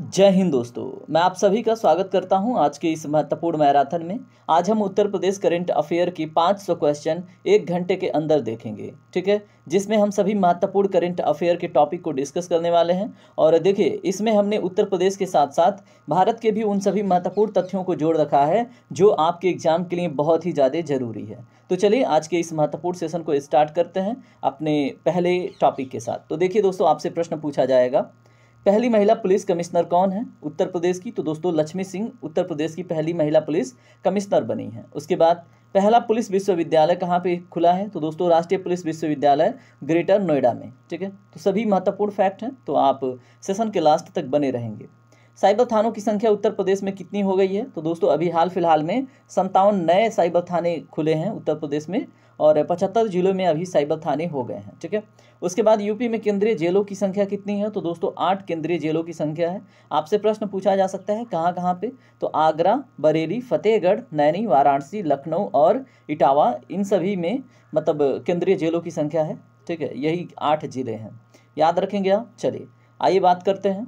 जय हिंद दोस्तों मैं आप सभी का स्वागत करता हूं आज के इस महत्वपूर्ण मैराथन में आज हम उत्तर प्रदेश करंट अफेयर की 500 क्वेश्चन एक घंटे के अंदर देखेंगे ठीक है जिसमें हम सभी महत्वपूर्ण करंट अफेयर के टॉपिक को डिस्कस करने वाले हैं और देखिए इसमें हमने उत्तर प्रदेश के साथ साथ भारत के भी उन सभी महत्वपूर्ण तथ्यों को जोड़ रखा है जो आपके एग्जाम के लिए बहुत ही ज़्यादा ज़रूरी है तो चलिए आज के इस महत्वपूर्ण सेशन को स्टार्ट करते हैं अपने पहले टॉपिक के साथ तो देखिए दोस्तों आपसे प्रश्न पूछा जाएगा पहली महिला पुलिस कमिश्नर कौन है उत्तर प्रदेश की तो दोस्तों लक्ष्मी सिंह उत्तर प्रदेश की पहली महिला पुलिस कमिश्नर बनी है उसके बाद पहला पुलिस विश्वविद्यालय कहाँ पे खुला है तो दोस्तों राष्ट्रीय पुलिस विश्वविद्यालय ग्रेटर नोएडा में ठीक है तो सभी महत्वपूर्ण फैक्ट हैं तो आप सेशन के लास्ट तक बने रहेंगे साइबर थानों की संख्या उत्तर प्रदेश में कितनी हो गई है तो दोस्तों अभी हाल फिलहाल में संतावन नए साइबर थाने खुले हैं उत्तर प्रदेश में और पचहत्तर जिलों में अभी साइबर थाने हो गए हैं ठीक है उसके बाद यूपी में केंद्रीय जेलों की संख्या कितनी है तो दोस्तों आठ केंद्रीय जेलों की संख्या है आपसे प्रश्न पूछा जा सकता है कहाँ कहाँ पे तो आगरा बरेली फतेहगढ़ नैनी वाराणसी लखनऊ और इटावा इन सभी में मतलब केंद्रीय जेलों की संख्या है ठीक है यही आठ जिले हैं याद रखेंगे आप चलिए आइए बात करते हैं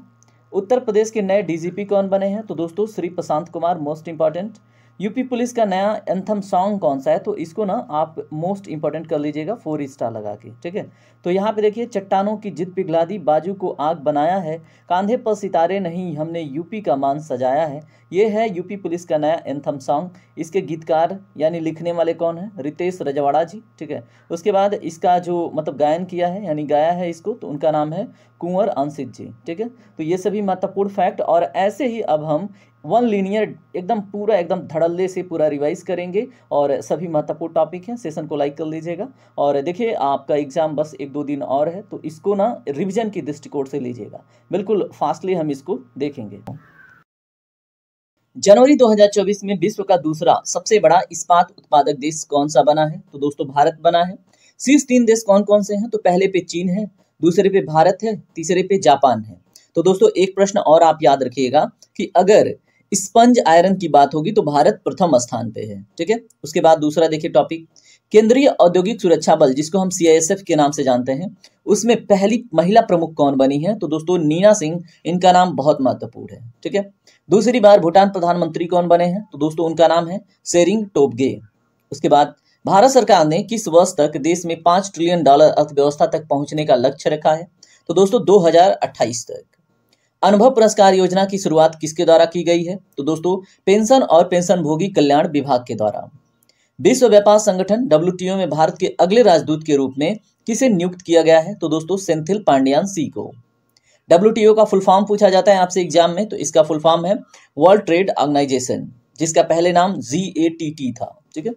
उत्तर प्रदेश के नए डीजीपी कौन बने हैं तो दोस्तों Shri Prashant Kumar most important UP police का नया एंथम सॉन्ग कौन सा है तो इसको ना आप मोस्ट इंपॉर्टेंट कर लीजिएगा फोर स्टार लगा के ठीक है तो यहाँ पे देखिए चट्टानों की जिद पिघला दी बाजू को आग बनाया है कांधे पर सितारे नहीं हमने यूपी का मान सजाया है ये है यूपी पुलिस का नया एंथम सॉन्ग इसके गीतकार यानी लिखने वाले कौन है रितेश रजवाड़ा जी ठीक है उसके बाद इसका जो मतलब गायन किया है यानी गाया है इसको तो उनका नाम है कुंवर अंशित जी ठीक है तो ये सभी महत्वपूर्ण फैक्ट और ऐसे ही अब हम वन लीनियर एकदम पूरा एकदम धड़ल्ले से पूरा रिवाइज करेंगे और सभी महत्वपूर्ण टॉपिक हैं सेशन को लाइक कर लीजिएगा और देखिए आपका एग्जाम बस एक दो दिन और है तो इसको ना रिविजन की दृष्टिकोण से लीजिएगा बिल्कुल फास्टली हम इसको देखेंगे जनवरी 2024 में विश्व का दूसरा सबसे बड़ा इस्पात उत्पादक देश कौन सा बना है तो दोस्तों भारत बना है शीर्ष तीन देश कौन कौन से हैं तो पहले पे चीन है दूसरे पे भारत है तीसरे पे जापान है तो दोस्तों एक प्रश्न और आप याद रखिएगा कि अगर स्पंज आयरन की बात होगी तो भारत प्रथम स्थान पे है ठीक है उसके बाद दूसरा देखिए टॉपिक केंद्रीय औद्योगिक सुरक्षा बल जिसको हम सीआईएसएफ के नाम से जानते हैं उसमें पहली महिला प्रमुख कौन बनी है तो दोस्तों नीना सिंह इनका नाम बहुत महत्वपूर्ण है ठीक है दूसरी बार भूटान प्रधानमंत्री कौन बने हैं तो दोस्तों उनका नाम है सेरिंग टोपगे उसके बाद भारत सरकार ने किस वर्ष तक देश में पांच ट्रिलियन डॉलर अर्थव्यवस्था तक पहुंचने का लक्ष्य रखा है तो दोस्तों 2028 तक अनुभव पुरस्कार योजना की शुरुआत किसके द्वारा की गई है तो दोस्तों पेंशन और पेंशन भोगी कल्याण विभाग के द्वारा विश्व व्यापार संगठन डब्ल्यू में भारत के अगले राजदूत के रूप में किसे नियुक्त किया गया है तो दोस्तों सेंथिल पांड्यान सी को डब्ल्यू का फुल फॉर्म पूछा जाता है आपसे एग्जाम में तो इसका फुल फॉर्म है वर्ल्ड ट्रेड ऑर्गेनाइजेशन जिसका पहले नाम जी था ठीक है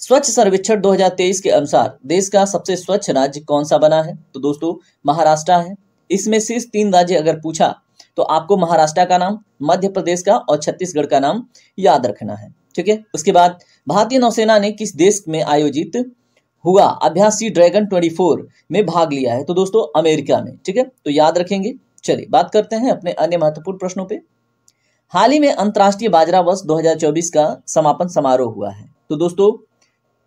स्वच्छ सर्वेक्षण 2023 के अनुसार देश का सबसे स्वच्छ राज्य कौन सा बना है तो दोस्तों महाराष्ट्र है इसमें शीर्ष तीन राज्य अगर पूछा तो आपको महाराष्ट्र का नाम मध्य प्रदेश का और छत्तीसगढ़ का नाम याद रखना है ठीक है उसके बाद भारतीय नौसेना ने किस देश में आयोजित हुआ अभ्यासी ड्रैगन 24 में भाग लिया है तो दोस्तों अमेरिका में ठीक है तो याद रखेंगे चलिए बात करते हैं अपने अन्य महत्वपूर्ण प्रश्नों पे हाल ही में अंतर्राष्ट्रीय बाजरा वर्ष 2024 का समापन समारोह हुआ है तो दोस्तों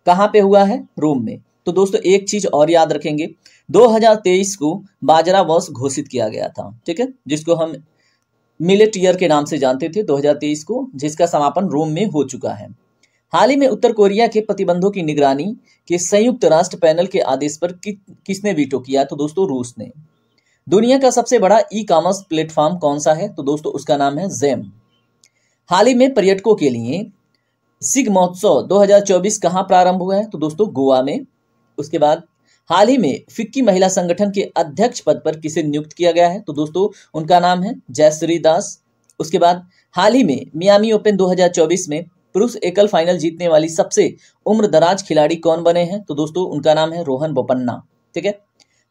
कहाँ पे हुआ है रोम में तो दोस्तों एक चीज और याद रखेंगे 2023 को बाजरा वर्ष घोषित किया गया था ठीक है जिसको हम मिलेट ईयर के नाम से जानते थे 2023 को जिसका समापन रोम में हो चुका है हाल ही में उत्तर कोरिया के प्रतिबंधों की निगरानी के संयुक्त राष्ट्र पैनल के आदेश पर कि, किसने वीटो किया तो दोस्तों रूस ने दुनिया का सबसे बड़ा ई कॉमर्स प्लेटफॉर्म कौन सा है तो दोस्तों उसका नाम है जेम हाल ही में पर्यटकों के लिए सिग महोत्सव 2024 कहाँ प्रारंभ हुआ है तो दोस्तों गोवा में उसके बाद हाल ही में फिक्की महिला संगठन के अध्यक्ष पद पर किसे नियुक्त किया गया है तो दोस्तों उनका नाम है जयश्री दास उसके बाद हाल ही में मियामी ओपन 2024 में पुरुष एकल फाइनल जीतने वाली सबसे उम्रदराज खिलाड़ी कौन बने हैं तो दोस्तों उनका नाम है रोहन बोपन्ना ठीक है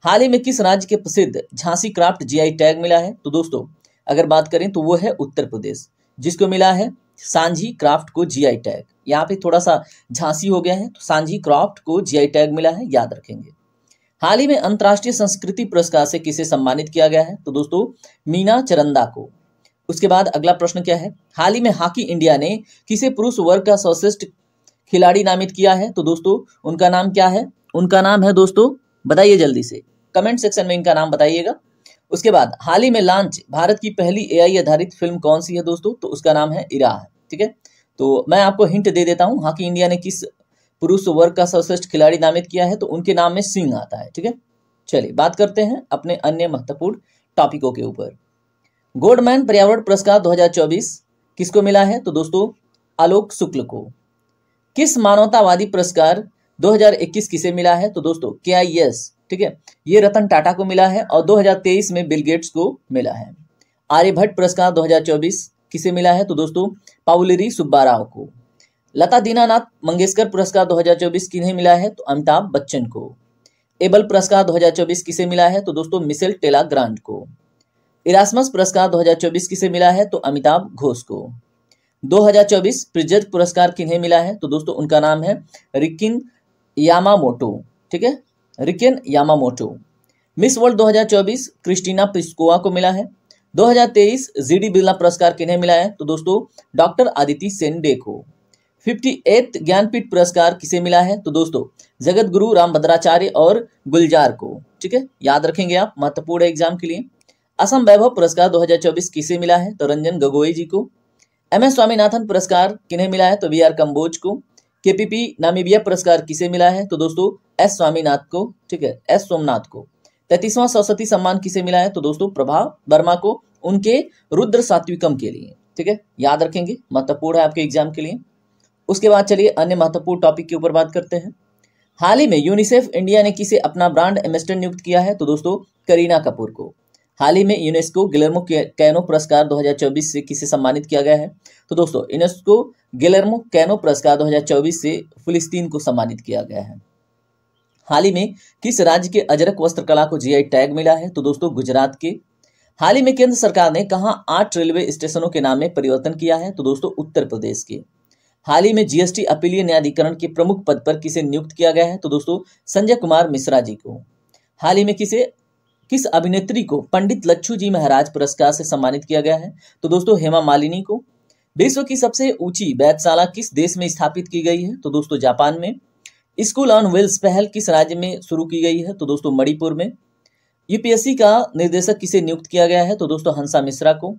हाल ही में किस राज्य के प्रसिद्ध झांसी क्राफ्ट जीआई टैग मिला है तो दोस्तों अगर बात करें तो वो है उत्तर प्रदेश जिसको मिला है सांझी क्राफ्ट को जीआई टैग यहाँ पे थोड़ा सा झांसी हो गया है तो सांझी क्राफ्ट को जीआई टैग मिला है याद रखेंगे हाल ही में अंतर्राष्ट्रीय संस्कृति पुरस्कार से किसे सम्मानित किया गया है तो दोस्तों मीना चरंदा को उसके बाद अगला प्रश्न क्या है हाल ही में हॉकी इंडिया ने किसे पुरुष वर्ग का सर्वश्रेष्ठ खिलाड़ी नामित किया है तो दोस्तों उनका नाम क्या है उनका नाम है दोस्तों बताइए जल्दी से कमेंट सेक्शन में इनका नाम बताइएगा उसके बाद हाल ही में लॉन्च भारत की पहली ए आधारित फिल्म कौन सी है दोस्तों तो उसका नाम है इरा ठीक है तो मैं आपको हिंट दे देता हूँ हॉकी इंडिया ने किस पुरुष वर्ग का सर्वश्रेष्ठ खिलाड़ी नामित किया है तो उनके नाम में सिंह आता है ठीक है चलिए बात करते हैं अपने अन्य महत्वपूर्ण टॉपिकों के ऊपर गोल्डमैन पर्यावरण पुरस्कार 2024 किसको मिला है तो दोस्तों आलोक शुक्ल को किस मानवतावादी पुरस्कार 2021 किसे मिला है तो दोस्तों के आई एस ठीक है ये रतन टाटा को मिला है और 2023 में बिल गेट्स को मिला है आर्यभट्ट पुरस्कार 2024 किसे मिला है तो दोस्तों पाउलरी सुब्बा राव को लता दीनानाथ मंगेशकर पुरस्कार 2024 किन्हें मिला है तो अमिताभ बच्चन को एबल पुरस्कार 2024 किसे मिला है तो दोस्तों मिसेल टेला ग्रांड को इरासमस पुरस्कार 2024 किसे मिला है तो अमिताभ घोष को 2024 प्रिजत पुरस्कार किन्हें मिला है तो दोस्तों उनका नाम है रिकिन यामामोटो ठीक है Riken Yamamoto Miss World 2024 Krystyna Pyszkova को मिला है 2023 जीडी बिरला पुरस्कार किन्हें मिला है तो दोस्तों डॉक्टर आदिति सेन देखो फिफ्टी एथ ज्ञानपीठ पुरस्कार किसे मिला है तो दोस्तों जगत गुरु राम भद्राचार्य और गुलजार को ठीक है याद रखेंगे आप महत्वपूर्ण एग्जाम के लिए असम वैभव पुरस्कार 2024 किसे मिला है तो रंजन गगोई जी को एम एस स्वामीनाथन पुरस्कार किन्हें मिला है तो वी आर कम्बोज को केपीपी नामीबिया पुरस्कार किसे मिला है तो दोस्तों एस स्वामीनाथ को ठीक है एस सोमनाथ को तैतीसवां सरस्वती सम्मान किसे मिला है तो दोस्तों प्रभा वर्मा को उनके रुद्र सात्विकम के लिए ठीक है याद रखेंगे महत्वपूर्ण है आपके एग्जाम के लिए उसके बाद चलिए अन्य महत्वपूर्ण टॉपिक के ऊपर बात करते हैं हाल ही में यूनिसेफ इंडिया ने किसे अपना ब्रांड एम्बेसडर नियुक्त किया है तो दोस्तों करीना कपूर को हाल ही में यूनेस्को गिलर्मो कैनो पुरस्कार 2024 से किसे सम्मानित किया गया है तो दोस्तों यूनेस्को गिलर्मो कैनो पुरस्कार 2024 से फिलिस्तीन को सम्मानित किया गया है हाल ही में किस राज्य के अजरक वस्त्रकला को जीआई टैग मिला है तो दोस्तों गुजरात के हाल ही में केंद्र सरकार ने कहा आठ रेलवे स्टेशनों के नाम में परिवर्तन किया है तो दोस्तों उत्तर प्रदेश के हाल ही में जीएसटी अपीलीय न्यायाधिकरण के प्रमुख पद पर किसे नियुक्त किया गया है तो दोस्तों संजय कुमार मिश्रा जी को हाल ही में किसे किस अभिनेत्री को पंडित लच्छू जी महाराज पुरस्कार से सम्मानित किया गया है तो दोस्तों हेमा मालिनी को विश्व की सबसे ऊंची वैधशाला किस देश में स्थापित की गई है तो दोस्तों जापान में स्कूल ऑन वेल्स पहल किस राज्य में शुरू की गई है तो दोस्तों मणिपुर में यूपीएससी का निर्देशक किसे नियुक्त किया गया है तो दोस्तों हंसा मिश्रा को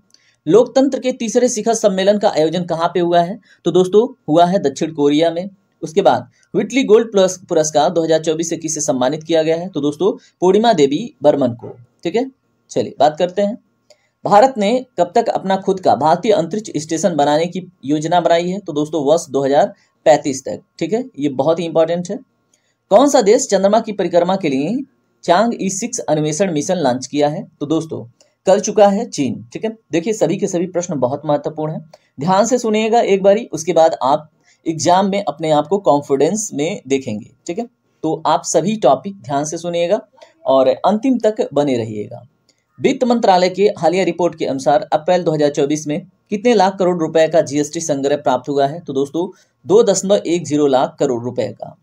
लोकतंत्र के तीसरे शिखर सम्मेलन का आयोजन कहाँ पे हुआ है तो दोस्तों हुआ है दक्षिण कोरिया में उसके बाद विटली गोल्ड प्लस पुरस्कार 2024 से किसे सम्मानित किया गया है तो दोस्तों पूर्णिमा देवी बर्मन को ठीक है चलिए बात करते हैं भारत ने कब तक अपना खुद का भारतीय अंतरिक्ष स्टेशन बनाने की योजना बनाई है तो दोस्तों वर्ष 2035 तक ठीक है ये बहुत ही इंपॉर्टेंट है कौन सा देश चंद्रमा की परिक्रमा के लिए चांग ई सिक्स अन्वेषण मिशन लॉन्च किया है तो दोस्तों कर चुका है चीन ठीक है देखिए सभी के सभी प्रश्न बहुत महत्वपूर्ण है ध्यान से सुनिएगा एक बारी उसके बाद आप एग्जाम में अपने आप को कॉन्फिडेंस में देखेंगे ठीक है तो आप सभी टॉपिक ध्यान से सुनिएगा और अंतिम तक बने रहिएगा वित्त मंत्रालय के हालिया रिपोर्ट के अनुसार अप्रैल 2024 में कितने लाख करोड़ रुपए का जीएसटी संग्रह प्राप्त हुआ है तो दोस्तों दो दशमलव एक जीरो लाख करोड़ रुपए का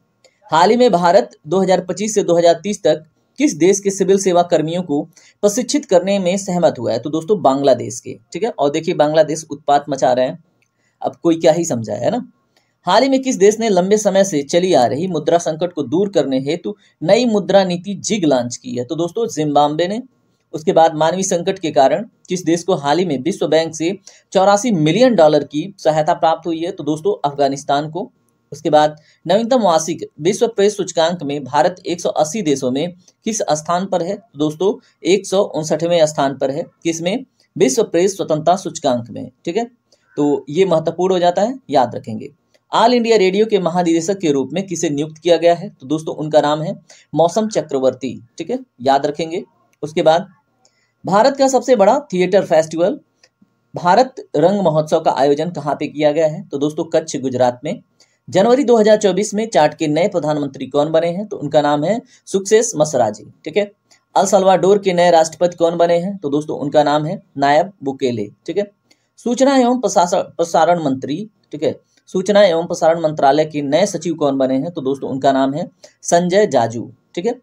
हाल ही में भारत 2025 से 2030 तक किस देश के सिविल सेवा कर्मियों को प्रशिक्षित करने में सहमत हुआ है तो दोस्तों बांग्लादेश के ठीक है और देखिए बांग्लादेश उत्पात मचा रहे हैं अब कोई क्या ही समझा है ना हाल ही में किस देश ने लंबे समय से चली आ रही मुद्रा संकट को दूर करने हेतु नई मुद्रा नीति जिग लॉन्च की है तो दोस्तों जिम्बाब्वे ने उसके बाद मानवीय संकट के कारण किस देश को हाल ही में विश्व बैंक से चौरासी मिलियन डॉलर की सहायता प्राप्त हुई है तो दोस्तों अफगानिस्तान को उसके बाद नवीनतम वार्षिक विश्व प्रेस सूचकांक में भारत 180 देशों में किस स्थान पर है तो दोस्तों एक स्थान पर है किसमें विश्व प्रेस स्वतंत्रता सूचकांक में ठीक है तो ये महत्वपूर्ण हो जाता है याद रखेंगे ऑल इंडिया रेडियो के महानिदेशक के रूप में किसे नियुक्त किया गया है तो दोस्तों उनका नाम है मौसम चक्रवर्ती ठीक है याद रखेंगे उसके बाद भारत का सबसे बड़ा थिएटर फेस्टिवल भारत रंग महोत्सव का आयोजन कहाँ पे किया गया है तो दोस्तों कच्छ गुजरात में जनवरी 2024 में चार्ट के नए प्रधानमंत्री कौन बने हैं तो उनका नाम है सुक्सेस मसराजी ठीक है अल सलवाडोर के नए राष्ट्रपति कौन बने हैं तो दोस्तों उनका नाम है नायब बुकेले ठीक है सूचना एवं प्रसारण मंत्री ठीक है सूचना एवं प्रसारण मंत्रालय के नए सचिव कौन बने हैं तो दोस्तों उनका नाम है संजय जाजू ठीक है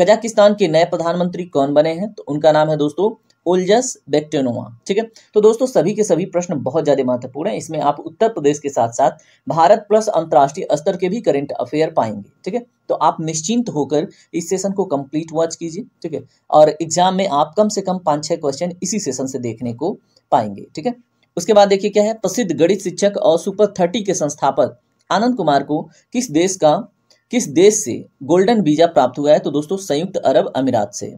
कजाकिस्तान के नए प्रधानमंत्री कौन बने हैं तो उनका नाम है दोस्तों ओल्जस बेक्टेनोवा ठीक है तो दोस्तों सभी के सभी प्रश्न बहुत ज्यादा महत्वपूर्ण है इसमें आप उत्तर प्रदेश के साथ साथ भारत प्लस अंतर्राष्ट्रीय स्तर के भी करेंट अफेयर पाएंगे ठीक है तो आप निश्चिंत होकर इस सेशन को कंप्लीट वॉच कीजिए ठीक है और एग्जाम में आप कम से कम पांच छह क्वेश्चन इसी सेशन से देखने को पाएंगे ठीक है उसके बाद देखिए क्या है प्रसिद्ध गणित शिक्षक और सुपर थर्टी के संस्थापक आनंद कुमार को किस देश का किस देश से गोल्डन वीजा प्राप्त हुआ है तो दोस्तों संयुक्त अरब अमीरात से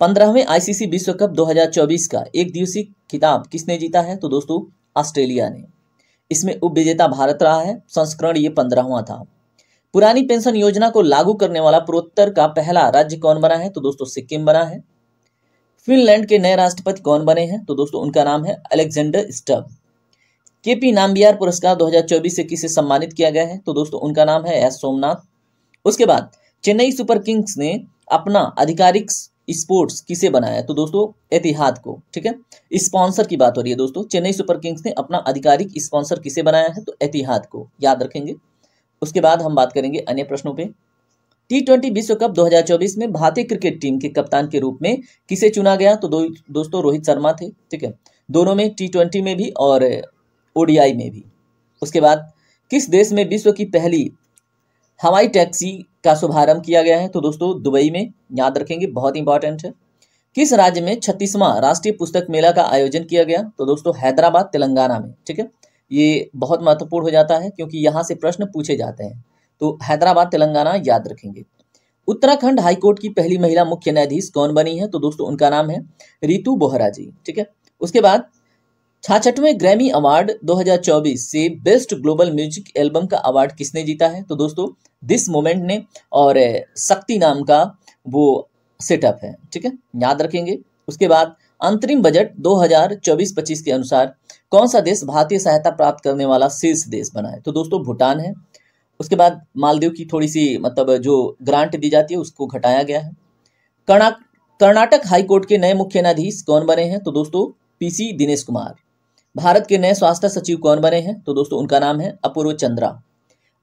पंद्रहवें आईसीसी विश्व कप 2024 का एक दिवसीय खिताब किसने जीता है तो दोस्तों ऑस्ट्रेलिया ने इसमें उप विजेता भारत रहा है संस्करण ये पंद्रहवा था पुरानी पेंशन योजना को लागू करने वाला पूर्वोत्तर का पहला राज्य कौन बना है तो दोस्तों सिक्किम बना है फिनलैंड के नए राष्ट्रपति कौन बने हैं तो दोस्तों उनका नाम है अलेक्जेंडर स्टब केपी नामबियार पुरस्कार 2024 से किसे सम्मानित किया गया है तो दोस्तों उनका नाम है एस सोमनाथ उसके बाद चेन्नई सुपर किंग्स ने अपना आधिकारिक स्पोर्ट्स किसे बनाया तो दोस्तों एतिहाद को ठीक है स्पॉन्सर की बात हो रही है दोस्तों चेन्नई सुपर किंग्स ने अपना आधिकारिक स्पॉन्सर किसे बनाया है तो एतिहाद को याद रखेंगे उसके बाद हम बात करेंगे अन्य प्रश्नों पर टी ट्वेंटी विश्व कप 2024 में भारतीय क्रिकेट टीम के कप्तान के रूप में किसे चुना गया तो दो, दोस्तों रोहित शर्मा थे ठीक है दोनों में टी ट्वेंटी में भी और ओडीआई में भी उसके बाद किस देश में विश्व की पहली हवाई टैक्सी का शुभारंभ किया गया है तो दोस्तों दुबई में याद रखेंगे बहुत इंपॉर्टेंट है किस राज्य में छत्तीसवां राष्ट्रीय पुस्तक मेला का आयोजन किया गया तो दोस्तों हैदराबाद तेलंगाना में ठीक है ये बहुत महत्वपूर्ण हो जाता है क्योंकि यहाँ से प्रश्न पूछे जाते हैं तो हैदराबाद तेलंगाना याद रखेंगे उत्तराखंड हाईकोर्ट की पहली महिला मुख्य न्यायाधीश कौन बनी है तो दोस्तों उनका नाम है रितु बोहरा जी ठीक है उसके बाद छाछठवें ग्रैमी अवार्ड 2024 से बेस्ट ग्लोबल म्यूजिक एल्बम का अवार्ड किसने जीता है तो दोस्तों दिस मोमेंट ने और शक्ति नाम का वो सेटअप है ठीक है याद रखेंगे उसके बाद अंतरिम बजट 2024-25 के अनुसार कौन सा देश भारतीय सहायता प्राप्त करने वाला शीर्ष देश बना है तो दोस्तों भूटान है उसके बाद मालदीव की थोड़ी सी मतलब जो ग्रांट दी जाती है उसको घटाया गया है कर्नाटक कर्नाटक हाईकोर्ट के नए मुख्य न्यायाधीश कौन बने हैं तो दोस्तों पीसी दिनेश कुमार भारत के नए स्वास्थ्य सचिव कौन बने हैं तो दोस्तों उनका नाम है अपूर्व चंद्रा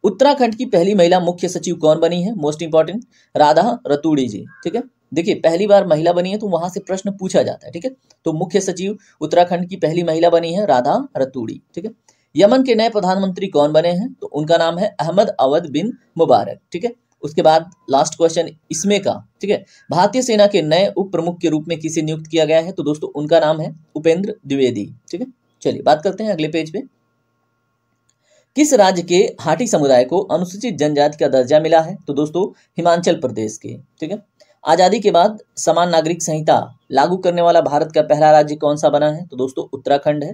उत्तराखंड की पहली महिला मुख्य सचिव कौन बनी है मोस्ट इंपॉर्टेंट राधा रतूड़ी जी ठीक है देखिए पहली बार महिला बनी है तो वहां से प्रश्न पूछा जाता है ठीक है तो मुख्य सचिव उत्तराखंड की पहली महिला बनी है राधा रतूड़ी ठीक है यमन के नए प्रधानमंत्री कौन बने हैं तो उनका नाम है अहमद अवध बिन मुबारक ठीक है उसके बाद लास्ट क्वेश्चन इसमें का ठीक है भारतीय सेना के नए उप प्रमुख के रूप में किसे नियुक्त किया गया है तो दोस्तों उनका नाम है उपेंद्र द्विवेदी ठीक है चलिए बात करते हैं अगले पेज पे किस राज्य के हाटी समुदाय को अनुसूचित जनजाति का दर्जा मिला है तो दोस्तों हिमाचल प्रदेश के ठीक है आज़ादी के बाद समान नागरिक संहिता लागू करने वाला भारत का पहला राज्य कौन सा बना है तो दोस्तों उत्तराखंड है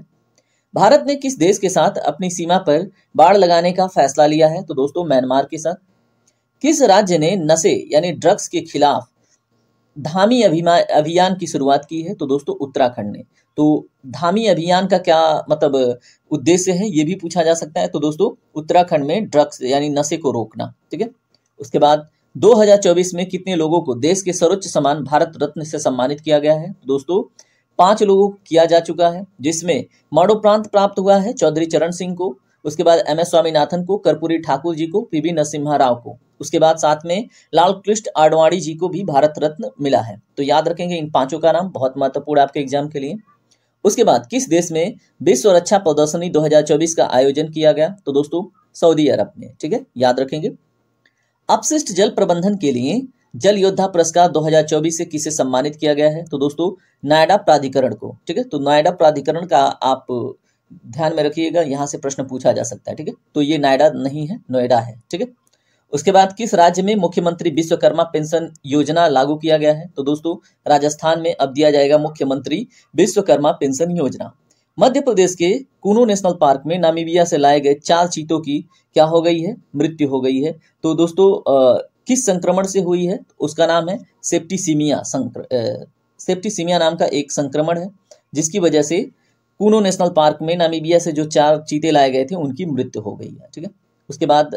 भारत ने किस देश के साथ अपनी सीमा पर बाढ़ लगाने का फैसला लिया है तो दोस्तों म्यांमार के साथ किस राज्य ने नशे यानी ड्रग्स के खिलाफ धामी अभियान की शुरुआत की है तो दोस्तों उत्तराखंड ने तो धामी अभियान का क्या मतलब उद्देश्य है ये भी पूछा जा सकता है तो दोस्तों उत्तराखंड में ड्रग्स यानी नशे को रोकना ठीक है उसके बाद 2024 में कितने लोगों को देश के सर्वोच्च सम्मान भारत रत्न से सम्मानित किया गया है तो दोस्तों पांच लोगों को किया जा चुका है जिसमें मरणोपरांत प्राप्त हुआ है चौधरी चरण सिंह को उसके बाद एम एस स्वामीनाथन को कर्पूरी ठाकुर जी को पी वी नरसिम्हा राव को उसके बाद साथ में लाल कृष्ण आडवाणी जी को भी भारत रत्न मिला है तो याद रखेंगे इन पांचों का नाम बहुत महत्वपूर्ण आपके एग्जाम के लिए उसके बाद किस देश में विश्व रक्षा प्रदर्शनी 2024 का आयोजन किया गया तो दोस्तों सऊदी अरब में ठीक है याद रखेंगे अपशिष्ट जल प्रबंधन के लिए जल योद्धा पुरस्कार 2024 से किसे सम्मानित किया गया है तो दोस्तों नायडा प्राधिकरण को ठीक है तो नायडा प्राधिकरण का आप ध्यान में रखिएगा यहाँ से प्रश्न पूछा जा सकता है ठीक है तो ये नायडा नहीं है नोएडा है ठीक है उसके बाद किस राज्य में मुख्यमंत्री विश्वकर्मा पेंशन योजना लागू किया गया है तो दोस्तों राजस्थान में अब दिया जाएगा मुख्यमंत्री विश्वकर्मा पेंशन योजना मध्य प्रदेश के कुनू नेशनल पार्क में नामीबिया से लाए गए चार चीतों की क्या हो गई है मृत्यु हो गई है तो दोस्तों किस संक्रमण से हुई है उसका नाम है सेप्टिसीमिया संक्र सेप्टिसीमिया नाम का एक संक्रमण है जिसकी वजह से कूनो नेशनल पार्क में नामीबिया से जो चार चीते लाए गए थे उनकी मृत्यु हो गई है ठीक है उसके बाद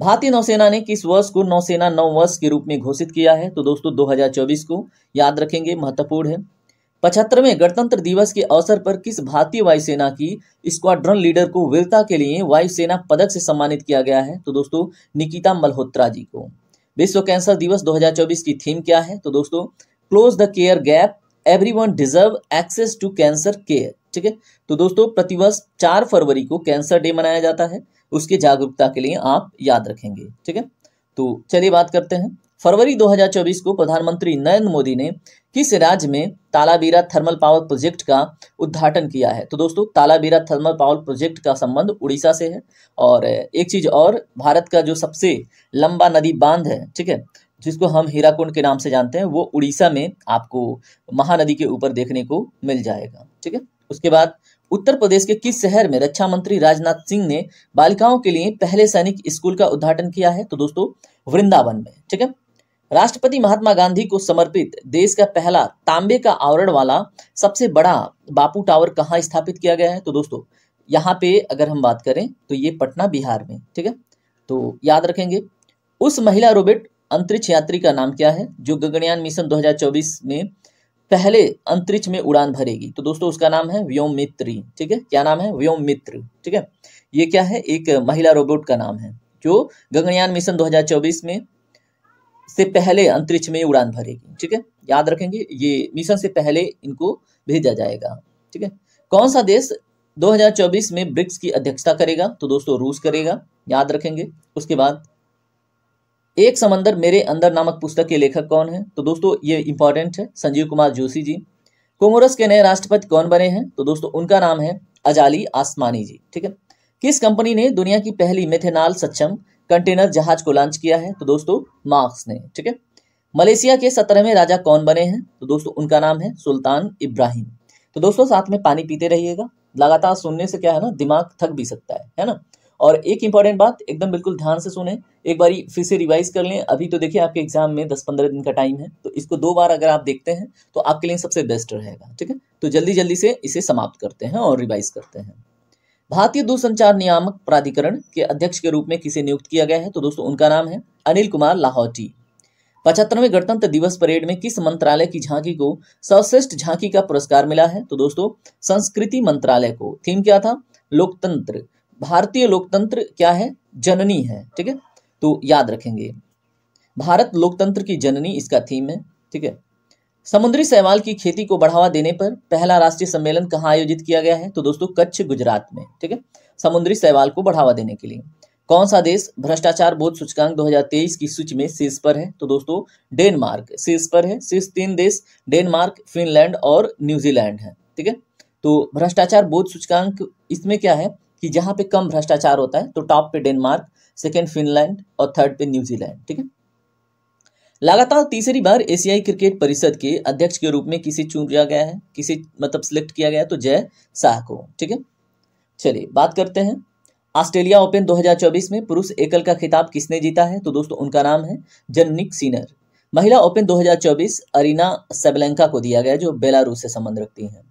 भारतीय नौसेना ने किस वर्ष को नौसेना नौ वर्ष के रूप में घोषित किया है तो दोस्तों 2024 को याद रखेंगे महत्वपूर्ण है पचहत्तरवें गणतंत्र दिवस के अवसर पर किस भारतीय वायुसेना की स्क्वाड्रन लीडर को वीरता के लिए वायुसेना पदक से सम्मानित किया गया है तो दोस्तों निकिता मल्होत्रा जी को विश्व कैंसर दिवस 2024 की थीम क्या है तो दोस्तों close the care gap every one deserve access to cancer care ठीक है तो दोस्तों प्रतिवर्ष चार फरवरी को कैंसर डे मनाया जाता है उसके जागरूकता के लिए आप याद रखेंगे ठीक है तो चलिए बात करते हैं फरवरी 2024 को प्रधानमंत्री नरेंद्र मोदी ने किस राज्य में तालाबीरा थर्मल पावर प्रोजेक्ट का उद्घाटन किया है तो दोस्तों तालाबीरा थर्मल पावर प्रोजेक्ट का संबंध उड़ीसा से है और एक चीज और भारत का जो सबसे लंबा नदी बांध है ठीक है जिसको हम हीराकुंड के नाम से जानते हैं वो उड़ीसा में आपको महानदी के ऊपर देखने को मिल जाएगा ठीक है उसके बाद उत्तर प्रदेश के किस शहर में रक्षा मंत्री राजनाथ सिंह ने बालिकाओं के लिए पहले सैनिक स्कूल का उद्घाटन किया है तो दोस्तों वृंदावन में ठीक है राष्ट्रपति महात्मा गांधी को समर्पित देश का पहला तांबे का आवरण वाला सबसे बड़ा बापू टावर कहाँ स्थापित किया गया है तो दोस्तों यहाँ पे अगर हम बात करें तो ये पटना बिहार में ठीक है तो याद रखेंगे उस महिला रोबोट अंतरिक्ष यात्री का नाम क्या है जो गगनयान मिशन 2024 में पहले अंतरिक्ष में उड़ान भरेगी तो दोस्तों उसका नाम है व्योम मित्री ठीक है क्या नाम है व्योम मित्र ठीक है ये क्या है एक महिला रोबोट का नाम है जो गगनयान मिशन 2024 में से पहले अंतरिक्ष में उड़ान भरेगी ठीक है याद रखेंगे ये मिशन से पहले इनको भेजा जाएगा ठीक है कौन सा देश 2024 में ब्रिक्स की अध्यक्षता करेगा तो दोस्तों रूस करेगा याद रखेंगे उसके बाद एक समंदर मेरे अंदर नामक पुस्तक के लेखक कौन है तो दोस्तों ये इंपॉर्टेंट है संजीव कुमार जोशी जी कोमोरस के नए राष्ट्रपति कौन बने हैं तो दोस्तों उनका नाम है अजाली आसमानी जी ठीक है किस कंपनी ने दुनिया की पहली मेथेनॉल सक्षम कंटेनर जहाज को लॉन्च किया है तो दोस्तों मार्क्स ने ठीक है मलेशिया के सत्रहवें राजा कौन बने हैं तो दोस्तों उनका नाम है सुल्तान इब्राहिम तो दोस्तों साथ में पानी पीते रहिएगा लगातार सुनने से क्या है ना दिमाग थक भी सकता है है ना और एक इंपॉर्टेंट बात एकदम बिल्कुल ध्यान से सुने एक बार फिर से रिवाइज कर लें अभी तो देखिए आपके एग्जाम में दस पंद्रह दिन का टाइम है तो इसको दो बार अगर आप देखते हैं तो आपके लिए सबसे बेस्ट रहेगा ठीक है तो जल्दी जल्दी से इसे समाप्त करते हैं और रिवाइज करते हैं भारतीय दूरसंचार नियामक प्राधिकरण के अध्यक्ष के रूप में किसे नियुक्त किया गया है तो दोस्तों उनका नाम है अनिल कुमार लाहौटी पचहत्तरवें गणतंत्र दिवस परेड में किस मंत्रालय की झांकी को सर्वश्रेष्ठ झांकी का पुरस्कार मिला है तो दोस्तों संस्कृति मंत्रालय को थीम क्या था लोकतंत्र भारतीय लोकतंत्र क्या है जननी है ठीक है तो याद रखेंगे भारत लोकतंत्र की जननी इसका थीम है ठीक है समुद्री सैवाल की खेती को बढ़ावा देने पर पहला राष्ट्रीय सम्मेलन कहाँ आयोजित किया गया है तो दोस्तों कच्छ गुजरात में ठीक है समुद्री सैवाल को बढ़ावा देने के लिए कौन सा देश भ्रष्टाचार बोध सूचकांक 2023 की सूची में शीर्ष पर है तो दोस्तों डेनमार्क शीर्ष पर है शीर्ष तीन देश डेनमार्क फिनलैंड और न्यूजीलैंड है ठीक है तो भ्रष्टाचार बोध सूचकांक इसमें क्या है कि जहाँ पे कम भ्रष्टाचार होता है तो टॉप पे डेनमार्क सेकेंड फिनलैंड और थर्ड पे न्यूजीलैंड ठीक है लगातार तीसरी बार एशियाई क्रिकेट परिषद के अध्यक्ष के रूप में किसे लिया गया है किसे मतलब सिलेक्ट किया गया तो जय शाह को ठीक है चलिए बात करते हैं ऑस्ट्रेलिया ओपन 2024 में पुरुष एकल का खिताब किसने जीता है तो दोस्तों उनका नाम है जननिक सीनर महिला ओपन 2024 अरीना सेबलेंका को दिया गया जो बेलारूस से संबंध रखती हैं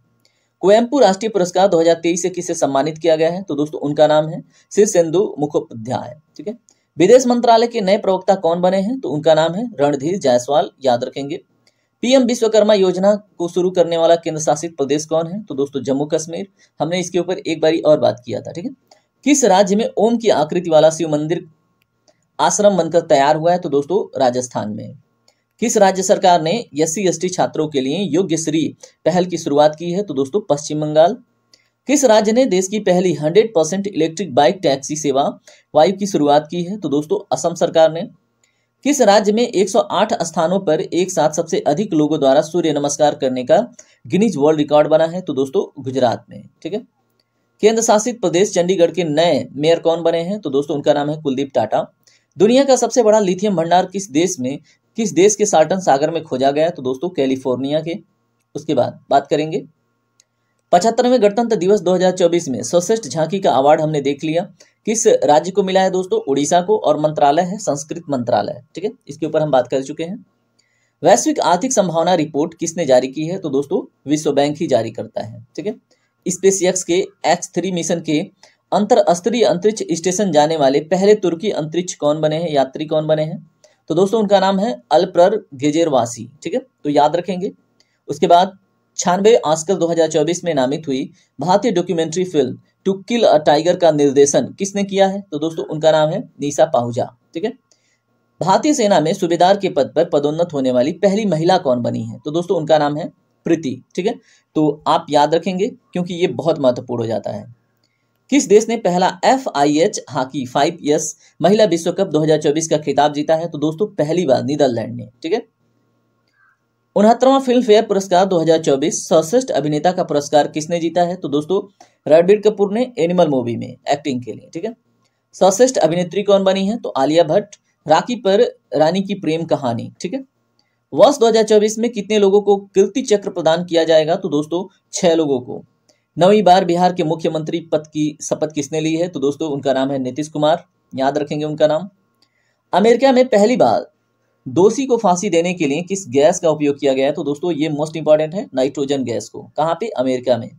कोयम्पू राष्ट्रीय पुरस्कार 2023 से किसे सम्मानित किया गया है तो दोस्तों उनका नाम है सिंधु मुखोपाध्याय ठीक है विदेश मंत्रालय के नए प्रवक्ता कौन बने हैं तो उनका नाम है रणधीर जायसवाल याद रखेंगे पीएम विश्वकर्मा योजना को शुरू करने वाला केंद्र शासित प्रदेश कौन है तो दोस्तों जम्मू कश्मीर हमने इसके ऊपर एक बारी और बात किया था ठीक है किस राज्य में ओम की आकृति वाला शिव मंदिर आश्रम बनकर तैयार हुआ है तो दोस्तों राजस्थान में किस राज्य सरकार ने एस सी छात्रों के लिए योग्य श्री पहल की शुरुआत की है तो दोस्तों पश्चिम बंगाल किस राज्य ने देश की पहली 100 परसेंट इलेक्ट्रिक बाइक टैक्सी सेवा वायु की शुरुआत की है तो दोस्तों असम सरकार ने किस राज्य में 108 स्थानों पर एक साथ सबसे अधिक लोगों द्वारा सूर्य नमस्कार करने का गिनीज वर्ल्ड रिकॉर्ड बना है तो दोस्तों गुजरात में ठीक है केंद्र शासित प्रदेश चंडीगढ़ के नए मेयर कौन बने हैं तो दोस्तों उनका नाम है कुलदीप टाटा दुनिया का सबसे बड़ा लिथियम भंडार किस देश में किस देश के साल्टन सागर में खोजा गया तो दोस्तों कैलिफोर्निया के उसके बाद बात करेंगे पचहत्तरवें गणतंत्र दिवस 2024 में सर्वश्रेष्ठ झांकी का अवार्ड हमने देख लिया किस राज्य को मिला है दोस्तों उड़ीसा को और मंत्रालय है संस्कृत मंत्रालय ठीक है इसके ऊपर हम बात कर चुके हैं वैश्विक आर्थिक संभावना रिपोर्ट किसने जारी की है तो दोस्तों विश्व बैंक ही जारी करता है ठीक है स्पेसएक्स के एक्स थ्री मिशन के अंतरस्तरीय अंतरिक्ष स्टेशन जाने वाले पहले तुर्की अंतरिक्ष कौन बने हैं यात्री कौन बने हैं तो दोस्तों उनका नाम है अलप्रर गेजेरवासी ठीक है तो याद रखेंगे उसके बाद छानबे आजकल 2024 में नामित हुई भारतीय documentary film To Kill a Tiger का निर्देशन किसने किया है तो दोस्तों उनका नाम है निशा पाहुजा ठीक है भारतीय सेना में सूबेदार के पद पर पदोन्नत होने वाली पहली महिला कौन बनी है तो दोस्तों उनका नाम है प्रीति ठीक है तो आप याद रखेंगे क्योंकि ये बहुत महत्वपूर्ण हो जाता है किस देश ने पहला F I H hockey fives महिला विश्व कप 2024 का खिताब जीता है तो दोस्तों पहली बार नीदरलैंड ने ठीक है उनहत्तरवां फिल्म फेयर पुरस्कार 2024 हजार सर्वश्रेष्ठ अभिनेता का पुरस्कार किसने जीता है तो दोस्तों रणबीर कपूर ने एनिमल मूवी में एक्टिंग के लिए ठीक है सर्वश्रेष्ठ अभिनेत्री कौन बनी है तो आलिया भट्ट राखी पर रानी की प्रेम कहानी ठीक है वर्ष 2024 में कितने लोगों को कीर्ति चक्र प्रदान किया जाएगा तो दोस्तों छह लोगों को नवी बार बिहार के मुख्यमंत्री पद की शपथ किसने ली है तो दोस्तों उनका नाम है नीतीश कुमार याद रखेंगे उनका नाम अमेरिका में पहली बार दोषी को फांसी देने के लिए किस गैस का उपयोग किया गया है तो दोस्तों ये मोस्ट इंपॉर्टेंट है नाइट्रोजन गैस को कहाँ पे अमेरिका में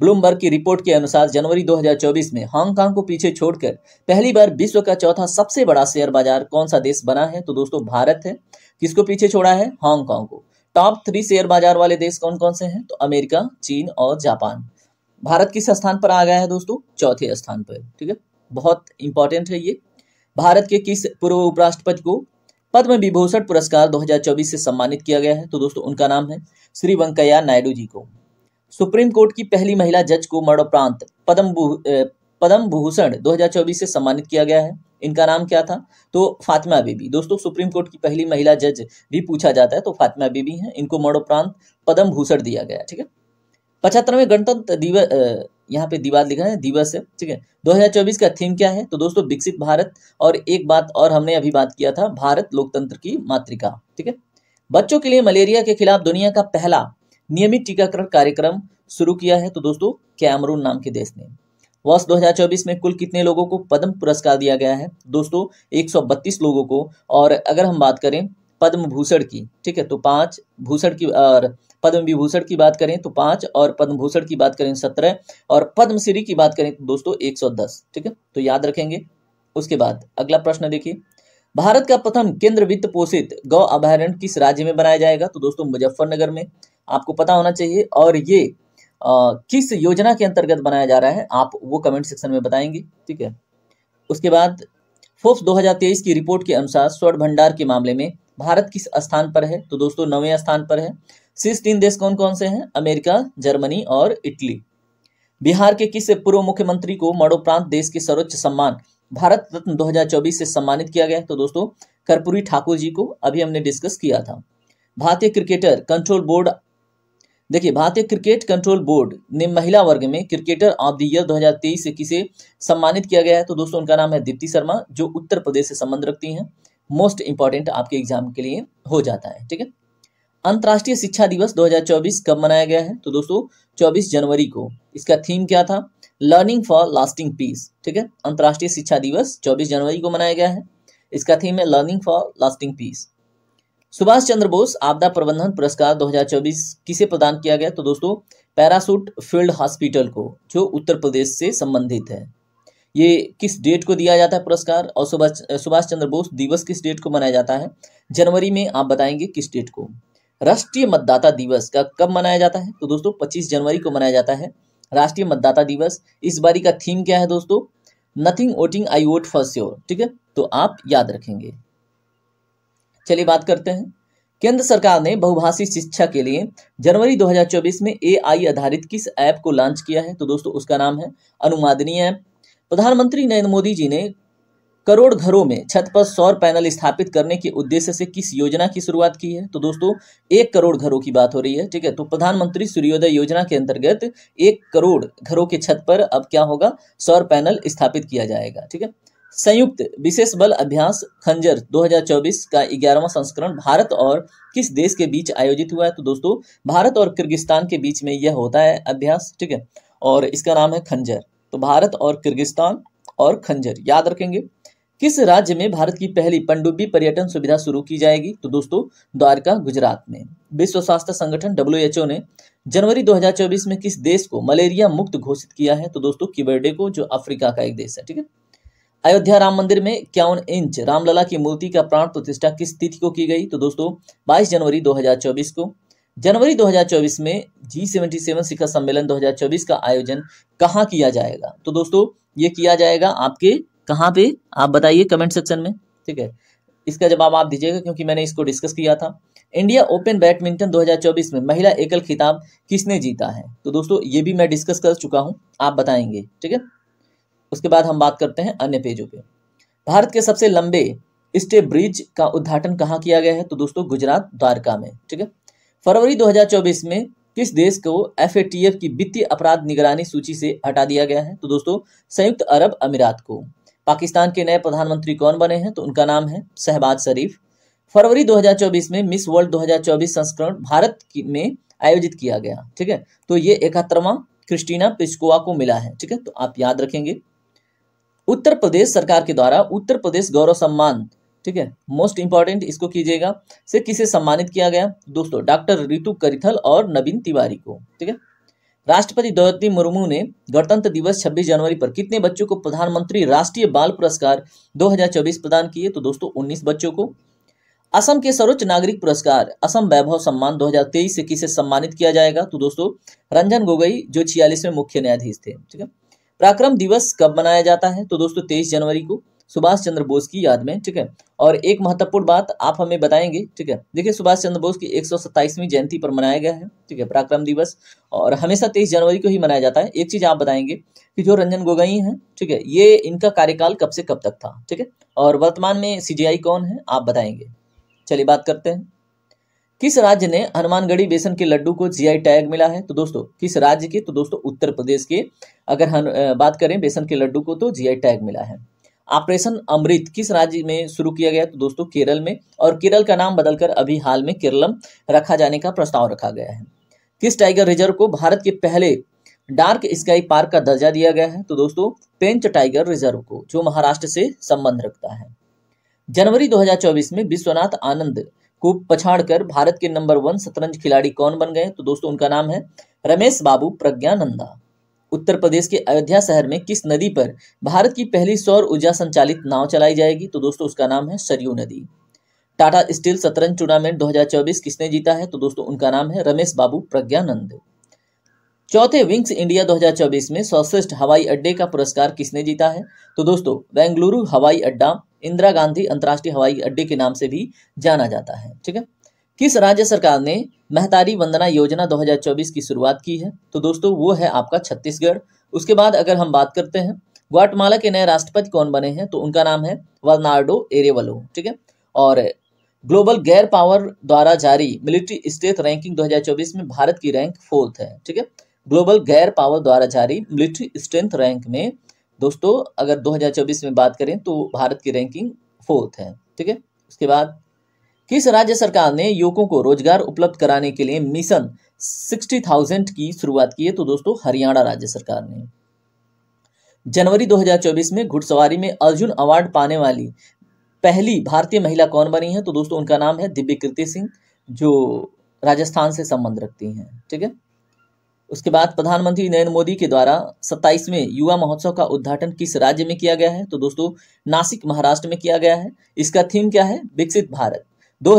ब्लूमबर्ग की रिपोर्ट के अनुसार जनवरी 2024 में हांगकांग को पीछे छोड़कर पहली बार विश्व का चौथा सबसे बड़ा शेयर बाजार कौन सा देश बना है तो दोस्तों भारत है किसको पीछे छोड़ा है हांगकांग को टॉप थ्री शेयर बाजार वाले देश कौन कौन से हैं तो अमेरिका चीन और जापान भारत किस स्थान पर आ गया है दोस्तों चौथे स्थान पर ठीक है बहुत इंपॉर्टेंट है ये भारत के किस पूर्व उपराष्ट्रपति को पद्म विभूषण पुरस्कार 2024 से सम्मानित किया गया है तो दोस्तों उनका नाम है श्री वेंकैया नायडू जी को सुप्रीम कोर्ट की पहली महिला जज को मरणोपरांत पद्म पद्म भूषण 2024 से सम्मानित किया गया है इनका नाम क्या था तो फातिमा बीबी दोस्तों सुप्रीम कोर्ट की पहली महिला जज भी पूछा जाता है तो फातिमा बीबी हैं इनको मरणोपरांत पद्म भूषण दिया गया ठीक है पचहत्तरवें गणतंत्र दिवस यहाँ पे दिवार लिखा है दिवस है ठीक है 2024 का थीम क्या है तो दोस्तों विकसित भारत और एक बात और हमने अभी बात किया था भारत लोकतंत्र की मातृका ठीक है बच्चों के लिए मलेरिया के खिलाफ दुनिया का पहला नियमित टीकाकरण कार्यक्रम शुरू किया है तो दोस्तों कैमरून नाम के देश ने वर्ष 2024 में कुल कितने लोगों को पद्म पुरस्कार दिया गया है दोस्तों 132 लोगों को और अगर हम बात करें पद्म भूषण की ठीक है तो पांच भूषण की और पद्म विभूषण की बात करें तो पांच और पद्म भूषण की बात करें सत्रह और पद्मश्री की बात करें तो दोस्तों एक सौ दस ठीक है तो याद रखेंगे उसके बाद अगला प्रश्न देखिए भारत का प्रथम केंद्र वित्त पोषित गौ अभ्यारण्य किस राज्य में बनाया जाएगा तो दोस्तों मुजफ्फरनगर में आपको पता होना चाहिए और ये आ, किस योजना के अंतर्गत बनाया जा रहा है आप वो कमेंट सेक्शन में बताएंगे ठीक है उसके बाद फोर्स 2023 की रिपोर्ट के अनुसार स्वर्ण भंडार के मामले में भारत किस स्थान पर है तो दोस्तों नवे स्थान पर है शीर्ष तीन देश कौन कौन से हैं अमेरिका जर्मनी और इटली बिहार के किस पूर्व मुख्यमंत्री को प्रांत देश के सर्वोच्च सम्मान भारत रत्न 2024 से सम्मानित किया गया तो दोस्तों कर्पूरी ठाकुर जी को अभी हमने डिस्कस किया था भारतीय क्रिकेटर कंट्रोल बोर्ड देखिए भारतीय क्रिकेट कंट्रोल बोर्ड ने महिला वर्ग में क्रिकेटर ऑफ द ईयर 2023 से किसे सम्मानित किया गया है तो दोस्तों उनका नाम है दीप्ति शर्मा जो उत्तर प्रदेश से संबंध रखती हैं मोस्ट इंपॉर्टेंट आपके एग्जाम के लिए हो जाता है ठीक है अंतर्राष्ट्रीय शिक्षा दिवस 2024 कब मनाया गया है तो दोस्तों 24 जनवरी को इसका थीम क्या था लर्निंग फॉर लास्टिंग पीस ठीक है अंतर्राष्ट्रीय शिक्षा दिवस 24 जनवरी को मनाया गया है इसका थीम है learning for lasting peace Subhash Chandra Bose आपदा प्रबंधन पुरस्कार 2024 किसे प्रदान किया गया तो दोस्तों पैरासूट फील्ड हॉस्पिटल को जो उत्तर प्रदेश से संबंधित है ये किस डेट को दिया जाता है पुरस्कार और सुभाष सुभाष चंद्र बोस दिवस किस डेट को मनाया जाता है जनवरी में आप बताएंगे किस डेट को राष्ट्रीय मतदाता दिवस का कब मनाया जाता है तो दोस्तों 25 जनवरी को मनाया जाता है राष्ट्रीय मतदाता दिवस इस बारी का थीम क्या है दोस्तों nothing voting I vote for sure ठीक है तो आप याद रखेंगे चलिए बात करते हैं केंद्र सरकार ने बहुभाषी शिक्षा के लिए जनवरी 2024 में एआई आधारित किस ऐप को लॉन्च किया है तो दोस्तों उसका नाम है अनुमादनीय ऐप प्रधानमंत्री नरेंद्र मोदी जी ने करोड़ घरों में छत पर सौर पैनल स्थापित करने के उद्देश्य से किस योजना की शुरुआत की है तो दोस्तों एक करोड़ घरों की बात हो रही है ठीक है तो प्रधानमंत्री सूर्योदय योजना के अंतर्गत एक करोड़ घरों के छत पर अब क्या होगा सौर पैनल स्थापित किया जाएगा ठीक है संयुक्त विशेष बल अभ्यास खंजर 2024 का ग्यारहवा संस्करण भारत और किस देश के बीच आयोजित हुआ है तो दोस्तों भारत और किर्गिस्तान के बीच में यह होता है अभ्यास ठीक है और इसका नाम है खंजर तो भारत और किर्गिस्तान और खंजर याद रखेंगे किस राज्य में भारत की पहली पनडुब्बी पर्यटन सुविधा शुरू की जाएगी तो दोस्तों द्वारका गुजरात में विश्व स्वास्थ्य संगठन डब्ल्यू ने जनवरी 2024 में किस देश को मलेरिया मुक्त घोषित किया है तो दोस्तों किबर्डे को जो अफ्रीका का एक देश है ठीक है अयोध्या राम मंदिर में इक्यावन इंच रामलला की मूर्ति का प्राण प्रतिष्ठा किस तिथि को की गई तो दोस्तों 22 जनवरी 2024 को जनवरी 2024 में जी सेवेंटी सेवन शिखर सम्मेलन 2024 का आयोजन कहाँ किया जाएगा तो दोस्तों ये किया जाएगा आपके कहाँ पे आप बताइए कमेंट सेक्शन में ठीक है इसका जवाब आप दीजिएगा क्योंकि मैंने इसको डिस्कस किया था इंडिया ओपन बैडमिंटन 2024 में महिला एकल खिताब किसने जीता है तो दोस्तों ये भी मैं डिस्कस कर चुका हूँ आप बताएंगे ठीक है उसके बाद हम बात करते हैं अन्य पेजों पर पे भारत के सबसे लंबे स्टे ब्रिज का उद्घाटन कहाँ किया गया है तो दोस्तों गुजरात द्वारका में ठीक है फरवरी दो में किस देश को एफ की वित्तीय अपराध निगरानी सूची से हटा दिया गया है तो दोस्तों संयुक्त अरब अमीरात को पाकिस्तान के नए प्रधानमंत्री कौन बने हैं तो उनका नाम है शहबाज शरीफ फरवरी 2024 में मिस वर्ल्ड 2024 संस्करण भारत में आयोजित किया गया ठीक है तो ये इकहत्तरवा क्रिस्टीना पिस्कोवा को मिला है ठीक है तो आप याद रखेंगे उत्तर प्रदेश सरकार के द्वारा उत्तर प्रदेश गौरव सम्मान ठीक है मोस्ट इंपॉर्टेंट इसको कीजिएगा से किसे सम्मानित किया गया दोस्तों डॉक्टर ऋतु करिथल और नवीन तिवारी को ठीक है राष्ट्रपति द्रौपदी मुर्मू ने गणतंत्र दिवस 26 जनवरी पर कितने बच्चों को प्रधानमंत्री राष्ट्रीय बाल पुरस्कार 2024 प्रदान किए तो दोस्तों 19 बच्चों को असम के सर्वोच्च नागरिक पुरस्कार असम वैभव सम्मान 2023 से किसे सम्मानित किया जाएगा तो दोस्तों रंजन गोगोई जो छियालीसवें मुख्य न्यायाधीश थे ठीक है पराक्रम दिवस कब मनाया जाता है तो दोस्तों तेईस जनवरी को सुभाष चंद्र बोस की याद में ठीक है और एक महत्वपूर्ण बात आप हमें बताएंगे ठीक है देखिए सुभाष चंद्र बोस की एक जयंती पर मनाया गया है ठीक है पराक्रम दिवस और हमेशा तेईस जनवरी को ही मनाया जाता है एक चीज आप बताएंगे कि जो रंजन गोगोई हैं ठीक है ये इनका कार्यकाल कब से कब तक था ठीक है और वर्तमान में सी कौन है आप बताएंगे चलिए बात करते हैं किस राज्य ने हनुमानगढ़ी बेसन के लड्डू को जी टैग मिला है तो दोस्तों किस राज्य के तो दोस्तों उत्तर प्रदेश के अगर हम बात करें बेसन के लड्डू को तो जी टैग मिला है ऑपरेशन अमृत किस राज्य में शुरू किया गया तो दोस्तों केरल में और केरल का नाम बदलकर अभी हाल में केरलम रखा जाने का प्रस्ताव रखा गया है किस टाइगर रिजर्व को भारत के पहले डार्क स्काई पार्क का दर्जा दिया गया है तो दोस्तों पेंच टाइगर रिजर्व को जो महाराष्ट्र से संबंध रखता है जनवरी 2024 में विश्वनाथ आनंद को पछाड़ कर भारत के नंबर वन शतरंज खिलाड़ी कौन बन गए तो दोस्तों उनका नाम है रमेश बाबू प्रज्ञानंदा उत्तर प्रदेश के अयोध्या शहर में किस नदी पर भारत की पहली सौर ऊर्जा संचालित नाव चलाई जाएगी तो दोस्तों उसका नाम है सरयू नदी टाटा स्टील शतरंज टूर्नामेंट 2024 किसने जीता है तो दोस्तों उनका नाम है रमेश बाबू प्रज्ञानंद चौथे विंग्स इंडिया 2024 में सर्वश्रेष्ठ हवाई अड्डे का पुरस्कार किसने जीता है तो दोस्तों बेंगलुरु हवाई अड्डा इंदिरा गांधी अंतर्राष्ट्रीय हवाई अड्डे के नाम से भी जाना जाता है ठीक है किस राज्य सरकार ने महतारी वंदना योजना 2024 की शुरुआत की है तो दोस्तों वो है आपका छत्तीसगढ़ उसके बाद अगर हम बात करते हैं ग्वाटमाला के नए राष्ट्रपति कौन बने हैं तो उनका नाम है वर्नार्डो एरेवलो ठीक है और ग्लोबल गैर पावर द्वारा जारी मिलिट्री स्टेट रैंकिंग 2024 में भारत की रैंक फोर्थ है ठीक है ग्लोबल गैर पावर द्वारा जारी मिलिट्री स्ट्रेंथ रैंक में दोस्तों अगर 2024 में बात करें तो भारत की रैंकिंग फोर्थ है ठीक है उसके बाद किस राज्य सरकार ने युवकों को रोजगार उपलब्ध कराने के लिए मिशन सिक्सटी थाउजेंड की शुरुआत की है तो दोस्तों हरियाणा राज्य सरकार ने जनवरी 2024 में घुड़सवारी में अर्जुन अवार्ड पाने वाली पहली भारतीय महिला कौन बनी है तो दोस्तों उनका नाम है दिव्य कीर्ति सिंह जो राजस्थान से संबंध रखती हैं ठीक है उसके बाद प्रधानमंत्री नरेंद्र मोदी के द्वारा सत्ताईसवें युवा महोत्सव का उद्घाटन किस राज्य में किया गया है तो दोस्तों नासिक महाराष्ट्र में किया गया है इसका थीम क्या है विकसित भारत दो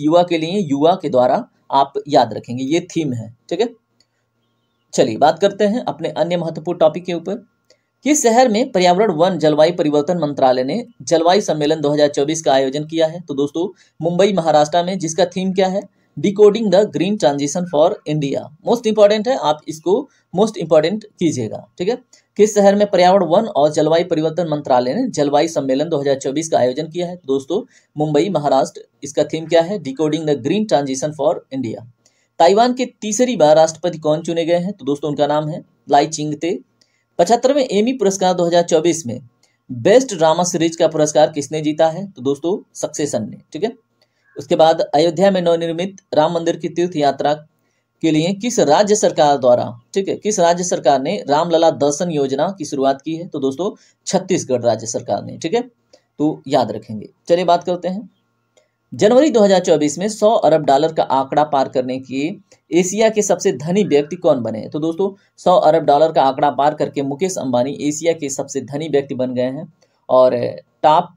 युवा के लिए युवा के द्वारा आप याद रखेंगे ये थीम है ठीक है चलिए बात करते हैं अपने अन्य महत्वपूर्ण टॉपिक के ऊपर किस शहर में पर्यावरण वन जलवायु परिवर्तन मंत्रालय ने जलवायु सम्मेलन 2024 का आयोजन किया है तो दोस्तों मुंबई महाराष्ट्र में जिसका थीम क्या है decoding the green transition for India most important है आप इसको मोस्ट इंपॉर्टेंट कीजिएगा ठीक है किस शहर में पर्यावरण वन और जलवायु परिवर्तन मंत्रालय ने जलवायु सम्मेलन 2024 का आयोजन किया है दोस्तों मुंबई महाराष्ट्र इसका थीम क्या है decoding the green transition for India Taiwan के तीसरी बार राष्ट्रपति कौन चुने गए हैं तो दोस्तों उनका नाम है लाई चिंगते पचहत्तरवें एमी e पुरस्कार 2024 में बेस्ट ड्रामा सीरीज का पुरस्कार किसने जीता है तो दोस्तों सक्सेसन ने ठीक है उसके बाद अयोध्या में नवनिर्मित राम मंदिर की तीर्थ यात्रा के लिए किस राज्य सरकार द्वारा ठीक है किस राज्य सरकार ने रामलला दर्शन योजना की शुरुआत की है तो दोस्तों छत्तीसगढ़ राज्य सरकार ने ठीक है तो याद रखेंगे चलिए बात करते हैं जनवरी 2024 में 100 अरब डॉलर का आंकड़ा पार करने के एशिया के सबसे धनी व्यक्ति कौन बने तो दोस्तों 100 अरब डॉलर का आंकड़ा पार करके मुकेश अंबानी एशिया के सबसे धनी व्यक्ति बन गए हैं और टॉप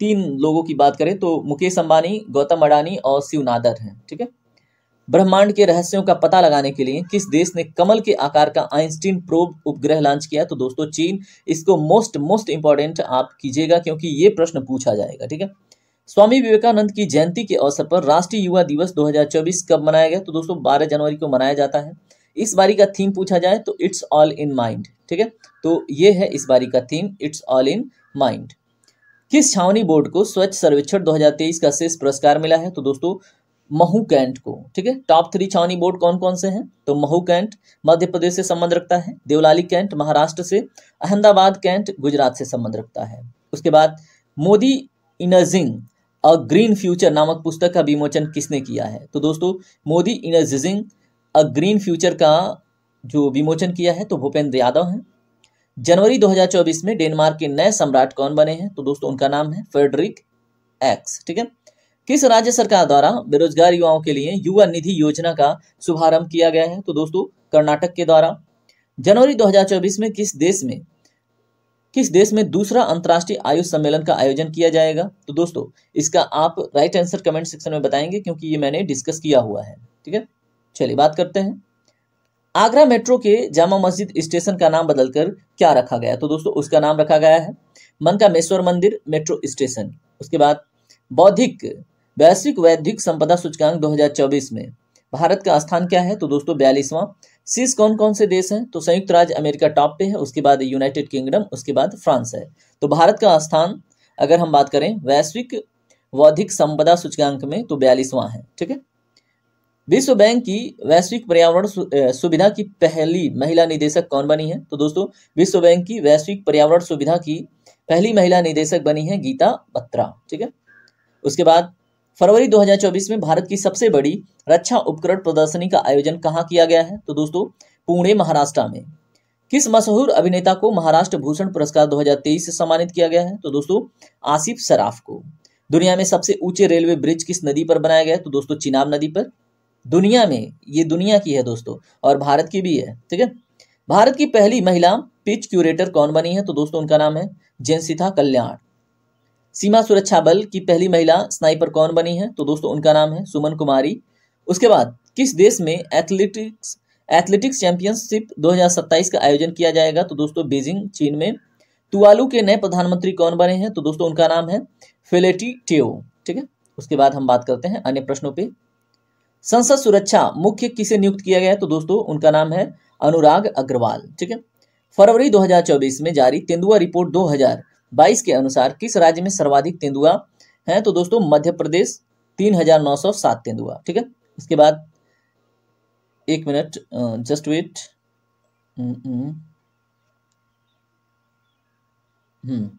तीन लोगों की बात करें तो मुकेश अंबानी गौतम अडानी और शिव नादर हैं ठीक है थीके? ब्रह्मांड के रहस्यों का पता लगाने के लिए किस देश ने कमल के आकार का आइंस्टीन प्रोब उपग्रह लॉन्च किया तो दोस्तों चीन इसको मोस्ट मोस्ट इंपॉर्टेंट आप कीजिएगा क्योंकि ये प्रश्न पूछा जाएगा ठीक है स्वामी विवेकानंद की जयंती के अवसर पर राष्ट्रीय युवा दिवस 2024 कब मनाया गया तो दोस्तों 12 जनवरी को मनाया जाता है इस बारी का थीम पूछा जाए तो इट्स ऑल इन माइंड ठीक है तो ये है इस बारी का theme it's all in mind किस छावनी बोर्ड को स्वच्छ सर्वेक्षण 2023 का शेष पुरस्कार मिला है तो दोस्तों महू कैंट को ठीक है टॉप थ्री छावनी बोर्ड कौन कौन से हैं तो महू कैंट मध्य प्रदेश से संबंध रखता है देवलाली कैंट महाराष्ट्र से अहमदाबाद कैंट गुजरात से संबंध रखता है उसके बाद Modi energising a green future नामक पुस्तक का विमोचन किसने किया है तो दोस्तों Modi energising a green future का जो विमोचन किया है तो भूपेंद्र यादव हैं जनवरी 2024 में डेनमार्क के नए सम्राट कौन बने हैं तो दोस्तों उनका नाम है फेडरिक एक्स ठीक है किस राज्य सरकार द्वारा बेरोजगार युवाओं के लिए युवा निधि योजना का शुभारंभ किया गया है तो दोस्तों कर्नाटक के द्वारा जनवरी 2024 में किस देश में किस देश में दूसरा अंतर्राष्ट्रीय आयुष सम्मेलन का आयोजन किया जाएगा तो दोस्तों इसका आप राइट आंसर कमेंट सेक्शन में बताएंगे क्योंकि ये मैंने डिस्कस किया हुआ है ठीक है चलिए बात करते हैं आगरा मेट्रो के जामा मस्जिद स्टेशन का नाम बदलकर क्या रखा गया तो दोस्तों उसका नाम रखा गया है मनकामेश्वर मंदिर मेट्रो स्टेशन उसके बाद बौद्धिक वैश्विक वैधिक संपदा सूचकांक 2024 में भारत का स्थान क्या है तो दोस्तों बयालीसवां सीस कौन कौन से देश हैं तो संयुक्त राज्य अमेरिका टॉप पे है उसके बाद यूनाइटेड किंगडम उसके बाद फ्रांस है तो भारत का स्थान अगर हम बात करें वैश्विक बौद्धिक संपदा सूचकांक में तो बयालीसवां है ठीक है विश्व बैंक की वैश्विक पर्यावरण सुविधा की पहली महिला निदेशक कौन बनी है तो दोस्तों विश्व बैंक की वैश्विक पर्यावरण सुविधा की पहली महिला निदेशक बनी है गीता बत्रा ठीक है उसके बाद फरवरी 2024 में भारत की सबसे बड़ी रक्षा उपकरण प्रदर्शनी का आयोजन कहाँ किया गया है तो दोस्तों पुणे महाराष्ट्र में किस मशहूर अभिनेता को महाराष्ट्र भूषण पुरस्कार 2023 से सम्मानित किया गया है तो दोस्तों आसिफ सराफ को दुनिया में सबसे ऊंचे रेलवे ब्रिज किस नदी पर बनाया गया है तो दोस्तों चिनाब नदी पर दुनिया में ये दुनिया की है दोस्तों और भारत की भी है ठीक है भारत की पहली महिला पिच क्यूरेटर कौन बनी है तो दोस्तों उनका नाम है जेंसिथा कल्याण सीमा सुरक्षा बल की पहली महिला स्नाइपर कौन बनी है तो दोस्तों उनका नाम है सुमन कुमारी उसके बाद किस देश में एथलेटिक्स एथलेटिक्स चैंपियनशिप 2027 का आयोजन किया जाएगा तो दोस्तों बीजिंग चीन में तुआलू के नए प्रधानमंत्री कौन बने हैं तो दोस्तों उनका नाम है फेलेटी टेओ ठीक है उसके बाद हम बात करते हैं अन्य प्रश्नों पे संसद सुरक्षा मुख्य किसे नियुक्त किया गया है तो दोस्तों उनका नाम है अनुराग अग्रवाल ठीक है फरवरी 2024 में जारी तेंदुआ रिपोर्ट 2000 बाईस के अनुसार किस राज्य में सर्वाधिक तेंदुआ है तो दोस्तों मध्य प्रदेश तीन हजार नौ सौ सात तेंदुआ ठीक है इसके बाद एक minute just wait hmm okay hmm.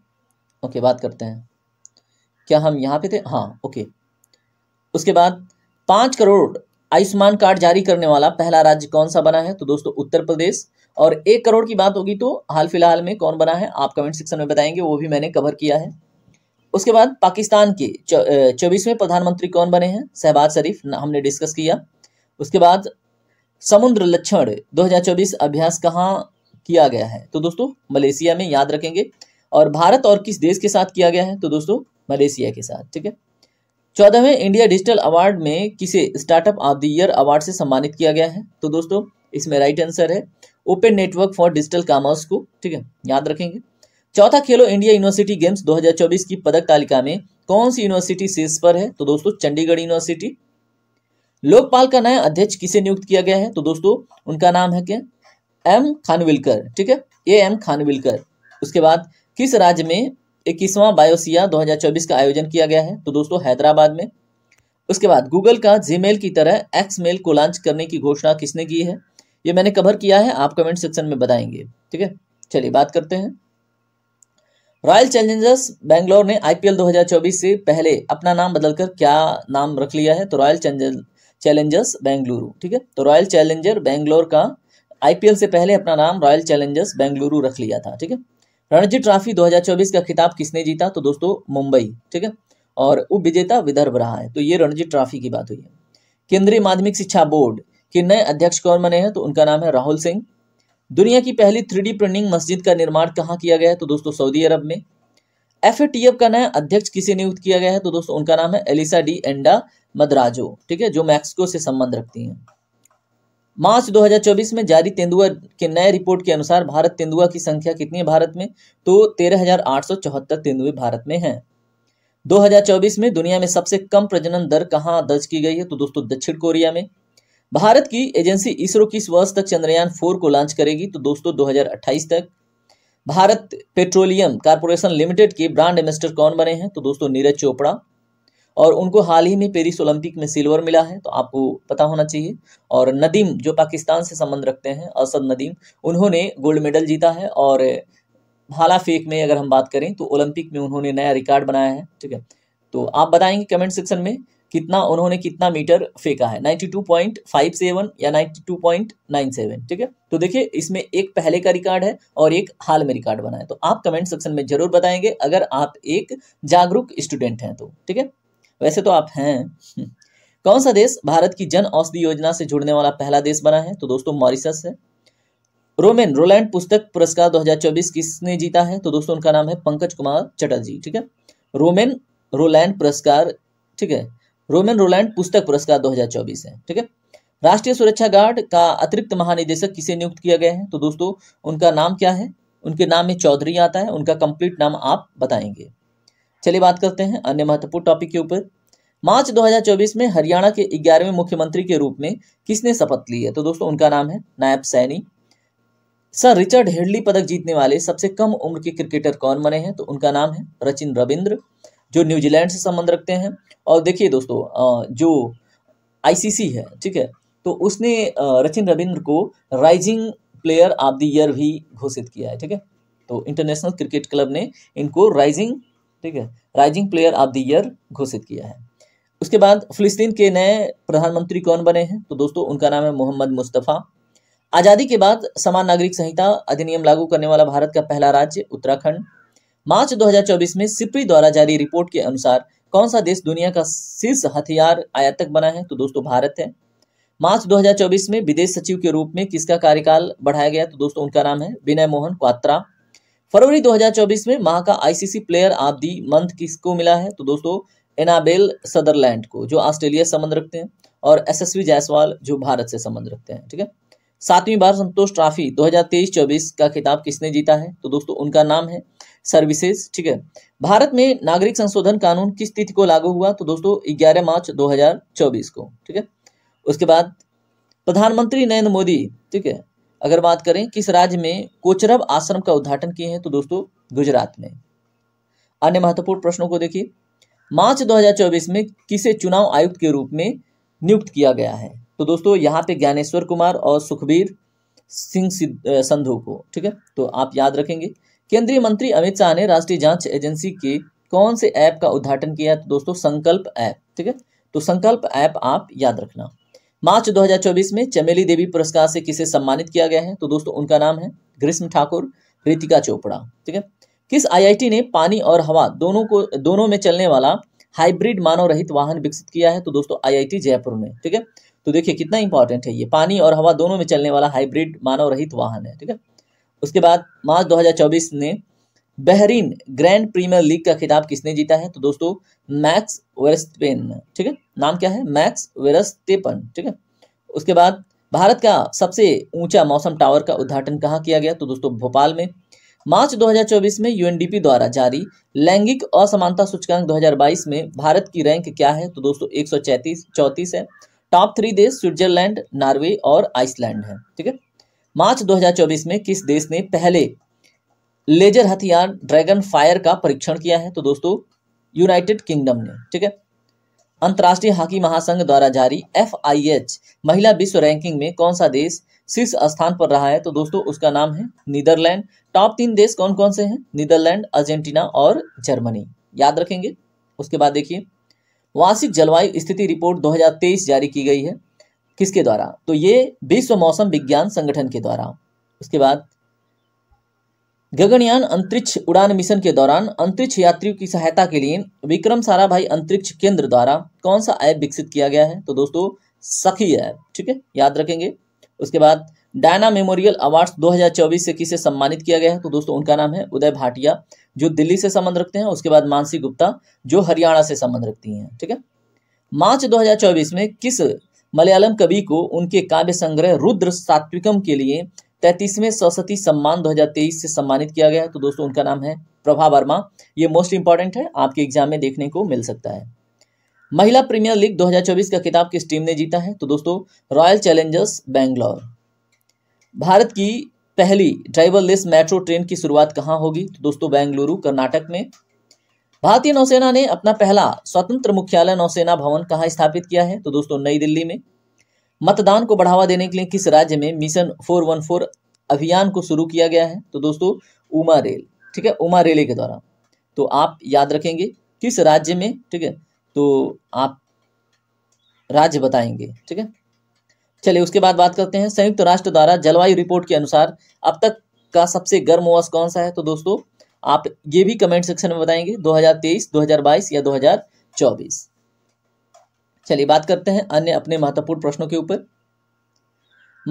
Hmm, बात करते हैं क्या हम यहाँ पे थे हाँ ओके उसके बाद पांच करोड़ आयुष्मान कार्ड जारी करने वाला पहला राज्य कौन सा बना है तो दोस्तों उत्तर प्रदेश और एक करोड़ की बात होगी तो हाल फिलहाल में कौन बना है आप कमेंट सेक्शन में बताएंगे वो भी मैंने कवर किया है उसके बाद पाकिस्तान के चौबीसवें प्रधानमंत्री कौन बने हैं शहबाज शरीफ हमने डिस्कस किया उसके बाद समुद्र लक्षण 2024 अभ्यास कहाँ किया गया है तो दोस्तों मलेशिया में याद रखेंगे और भारत और किस देश के साथ किया गया है तो दोस्तों मलेशिया के साथ ठीक है चौदहवें इंडिया डिजिटल अवार्ड में किसे startup of the year award से सम्मानित किया गया है तो दोस्तों इसमें राइट आंसर है open network for digital commerce को ठीक है याद रखेंगे चौथा खेलो इंडिया यूनिवर्सिटी गेम्स 2024 की पदक तालिका में कौन सी यूनिवर्सिटी शीर्ष पर है तो दोस्तों चंडीगढ़ यूनिवर्सिटी लोकपाल का नया अध्यक्ष किसे नियुक्त किया गया है तो दोस्तों उनका नाम है क्या एम खानविलकर ठीक है ए एम खानविलकर उसके बाद किस राज्य में इक्कीसवां बायोसिया 2024 का आयोजन किया गया है तो दोस्तों हैदराबाद में उसके बाद गूगल का जीमेल की तरह एक्स मेल को लॉन्च करने की घोषणा किसने की है ये मैंने कवर किया है आप कमेंट सेक्शन में बताएंगे ठीक है चलिए बात करते हैं रॉयल चैलेंजर्स बैंगलोर ने आईपीएल 2024 से पहले अपना नाम बदलकर क्या नाम रख लिया है तो रॉयल चैलेंजर्स बेंगलुरु ठीक है तो रॉयल चैलेंजर बेंगलोर का आईपीएल से पहले अपना नाम रॉयल चैलेंजर्स बेंगलुरु रख लिया था ठीक है रणजी ट्रॉफी 2024 का खिताब किसने जीता तो दोस्तों मुंबई ठीक है और उप विजेता विदर्भ रहा है तो ये रणजी ट्रॉफी की बात हुई है केंद्रीय माध्यमिक शिक्षा बोर्ड के नए अध्यक्ष कौन बने हैं तो उनका नाम है राहुल सिंह दुनिया की पहली थ्री प्रिंटिंग मस्जिद का निर्माण कहाँ किया गया है तो दोस्तों सऊदी अरब में एफ का नया अध्यक्ष किसे नियुक्त किया गया है तो दोस्तों उनका नाम है एलिसा डी एंडा मदराजो ठीक है जो मैक्सिको से संबंध रखती हैं मार्च 2024 में जारी तेंदुआ के नए रिपोर्ट के अनुसार भारत तेंदुआ की संख्या कितनी है भारत में तो तेरह तेंदुए भारत में हैं 2024 में दुनिया में सबसे कम प्रजनन दर कहाँ दर्ज की गई है तो दोस्तों दक्षिण कोरिया में भारत की एजेंसी इसरो किस वर्ष तक चंद्रयान फोर को लॉन्च करेगी तो दोस्तों 2028 तक भारत पेट्रोलियम कारपोरेशन लिमिटेड के ब्रांड एम्बेस्टर कौन बने हैं तो दोस्तों नीरज चोपड़ा और उनको हाल ही में पेरिस ओलंपिक में सिल्वर मिला है तो आपको पता होना चाहिए और नदीम जो पाकिस्तान से संबंध रखते हैं असद नदीम उन्होंने गोल्ड मेडल जीता है और भाला फेंक में अगर हम बात करें तो ओलंपिक में उन्होंने नया रिकॉर्ड बनाया है ठीक है तो आप बताएंगे कमेंट सेक्शन में कितना उन्होंने कितना मीटर फेंका है 92.57 या 92.97 ठीक है तो देखिए इसमें एक पहले का रिकॉर्ड है और एक हाल में रिकॉर्ड बना है तो आप कमेंट सेक्शन में जरूर बताएंगे अगर आप एक जागरूक स्टूडेंट हैं तो ठीक है वैसे तो आप हैं कौन सा देश भारत की जन औषधि योजना से जुड़ने वाला पहला देश बना है तो दोस्तों मॉरिशस है रोमेन रोलैंड पुस्तक पुरस्कार 2024 किसने जीता है तो दोस्तों उनका नाम है पंकज कुमार चटर्जी ठीक है रोमेन रोलैंड पुरस्कार ठीक है रोमेन रोलैंड पुस्तक पुरस्कार 2024 है ठीक है राष्ट्रीय सुरक्षा गार्ड का अतिरिक्त महानिदेशक किसे नियुक्त किया गया है तो दोस्तों उनका नाम क्या है उनके नाम में चौधरी आता है उनका कंप्लीट नाम आप बताएंगे चलिए बात करते हैं अन्य महत्वपूर्ण टॉपिक के ऊपर मार्च 2024 में हरियाणा के ग्यारहवें मुख्यमंत्री के रूप में किसने शपथ ली है तो दोस्तों उनका नाम है नायब सैनी सर रिचर्ड हेडली पदक जीतने वाले सबसे कम उम्र के क्रिकेटर कौन बने हैं तो उनका नाम है रचिन रविंद्र जो न्यूजीलैंड से संबंध रखते हैं और देखिए दोस्तों जो आईसीसी है ठीक है तो उसने रचिन रविंद्र को rising player of the year भी घोषित किया है ठीक है तो इंटरनेशनल क्रिकेट क्लब ने इनको राइजिंग ठीक है rising player of the year घोषित किया है उसके बाद फिलिस्तीन के नए प्रधानमंत्री कौन बने हैं तो दोस्तों उनका नाम है मोहम्मद मुस्तफ़ा आज़ादी के बाद समान नागरिक संहिता अधिनियम लागू करने वाला भारत का पहला राज्य उत्तराखंड मार्च 2024 में सिप्री द्वारा जारी रिपोर्ट के अनुसार कौन सा देश दुनिया का शीर्ष हथियार आयातक बना है तो दोस्तों भारत है मार्च 2024 में विदेश सचिव के रूप में किसका कार्यकाल बढ़ाया गया तो दोस्तों उनका नाम है विनय मोहन क्वात्रा फरवरी 2024 में माह का ICC player of the month किसको मिला है तो दोस्तों एनाबेल सदरलैंड को जो ऑस्ट्रेलिया से संबंध रखते हैं और एसएसवी जायसवाल जो भारत से संबंध रखते हैं ठीक है सातवीं बार संतोष ट्रॉफी 2023-24 का खिताब किसने जीता है तो दोस्तों उनका नाम है सर्विसेज ठीक है भारत में नागरिक संशोधन कानून किस तिथि को लागू हुआ तो दोस्तों 11 मार्च 2024 को ठीक है उसके बाद प्रधानमंत्री नरेंद्र मोदी ठीक है अगर बात करें किस राज्य में कोचरब आश्रम का उद्घाटन किए हैं तो दोस्तों गुजरात में अन्य महत्वपूर्ण प्रश्नों को देखिए मार्च 2024 में किसे चुनाव आयुक्त के रूप में नियुक्त किया गया है तो दोस्तों यहाँ पे ज्ञानेश्वर कुमार और सुखबीर सिंह संधू को ठीक है तो आप याद रखेंगे केंद्रीय मंत्री अमित शाह ने राष्ट्रीय जांच एजेंसी के कौन से ऐप का उद्घाटन किया है तो दोस्तों संकल्प ऐप ठीक है तो संकल्प ऐप आप याद रखना मार्च 2024 में चमेली देवी पुरस्कार से किसे सम्मानित किया गया है तो दोस्तों उनका नाम है ग्रीष्म ठाकुर रितिका चोपड़ा ठीक है किस आईआईटी ने पानी और हवा दोनों को दोनों में चलने वाला हाइब्रिड मानव रहित वाहन विकसित किया है तो दोस्तों आईआईटी जयपुर में ठीक है तो देखिए कितना इंपॉर्टेंट है ये पानी और हवा दोनों में चलने वाला हाइब्रिड मानव रहित वाहन है ठीक है उसके बाद मार्च दो ने बहरीन ग्रैंड प्रीमियर लीग का खिताब किसने जीता है तो दोस्तों मैक्स वेरस्टेपन ठीक है नाम क्या है मैक्स वेरस्टेपन ठीक है उसके बाद भारत का सबसे ऊंचा मौसम टावर का उद्घाटन कहाँ किया गया तो दोस्तों भोपाल में मार्च 2024 में यूएनडीपी द्वारा जारी लैंगिक असमानता सूचकांक 2022 में भारत की रैंक क्या है तो दोस्तों एक सौ है टॉप थ्री देश स्विट्जरलैंड नॉर्वे और आइसलैंड है ठीक है मार्च 2024 में किस देश ने पहले लेजर हथियार ड्रैगन फायर का परीक्षण किया है तो दोस्तों यूनाइटेड किंगडम ने ठीक है अंतर्राष्ट्रीय हॉकी महासंघ द्वारा जारी एफ महिला विश्व रैंकिंग में कौन सा देश शीर्ष स्थान पर रहा है तो दोस्तों उसका नाम है नीदरलैंड टॉप तीन देश कौन कौन से हैं नीदरलैंड अर्जेंटीना और जर्मनी याद रखेंगे उसके बाद देखिए वार्षिक जलवायु स्थिति रिपोर्ट 2023 जारी की गई है किसके द्वारा तो ये विश्व मौसम विज्ञान संगठन के द्वारा उसके बाद गगनयान अंतरिक्ष उड़ान मिशन के दौरान अंतरिक्ष यात्रियों की सहायता के लिए विक्रम साराभाई अंतरिक्ष केंद्र द्वारा कौन सा ऐप विकसित किया गया है तो दोस्तों सखी ऐप ठीक है याद रखेंगे उसके बाद डायना मेमोरियल अवार्ड्स 2024 से किसे सम्मानित किया गया है तो दोस्तों उनका नाम है उदय भाटिया जो दिल्ली से संबंध रखते हैं उसके बाद मानसी गुप्ता जो हरियाणा से संबंध रखती हैं ठीक है मार्च 2024 में किस मलयालम कवि को उनके काव्य संग्रह रुद्र सात्विकम के लिए तैतीसवें सरस्वती सम्मान 2023 से सम्मानित किया गया तो दोस्तों उनका नाम है प्रभा वर्मा ये मोस्ट इंपॉर्टेंट है आपके एग्जाम में देखने को मिल सकता है महिला प्रीमियर लीग 2024 का किताब किस टीम ने जीता है तो दोस्तों रॉयल चैलेंजर्स बैंगलोर भारत की पहली ड्राइवरलेस मेट्रो ट्रेन की शुरुआत कहाँ होगी तो दोस्तों बेंगलुरु कर्नाटक में भारतीय नौसेना ने अपना पहला स्वतंत्र मुख्यालय नौसेना भवन कहाँ स्थापित किया है तो दोस्तों नई दिल्ली में मतदान को बढ़ावा देने के लिए किस राज्य में मिशन 414 अभियान को शुरू किया गया है तो दोस्तों उमा रेल ठीक है उमा रेले के द्वारा तो आप याद रखेंगे किस राज्य में ठीक है तो आप राज्य बताएंगे ठीक है चलिए उसके बाद बात करते हैं संयुक्त राष्ट्र द्वारा जलवायु रिपोर्ट के अनुसार अब तक का सबसे गर्म वर्ष कौन सा है तो दोस्तों आप ये भी कमेंट सेक्शन में बताएंगे 2023, 2022 या 2024 चलिए बात करते हैं अन्य अपने महत्वपूर्ण प्रश्नों के ऊपर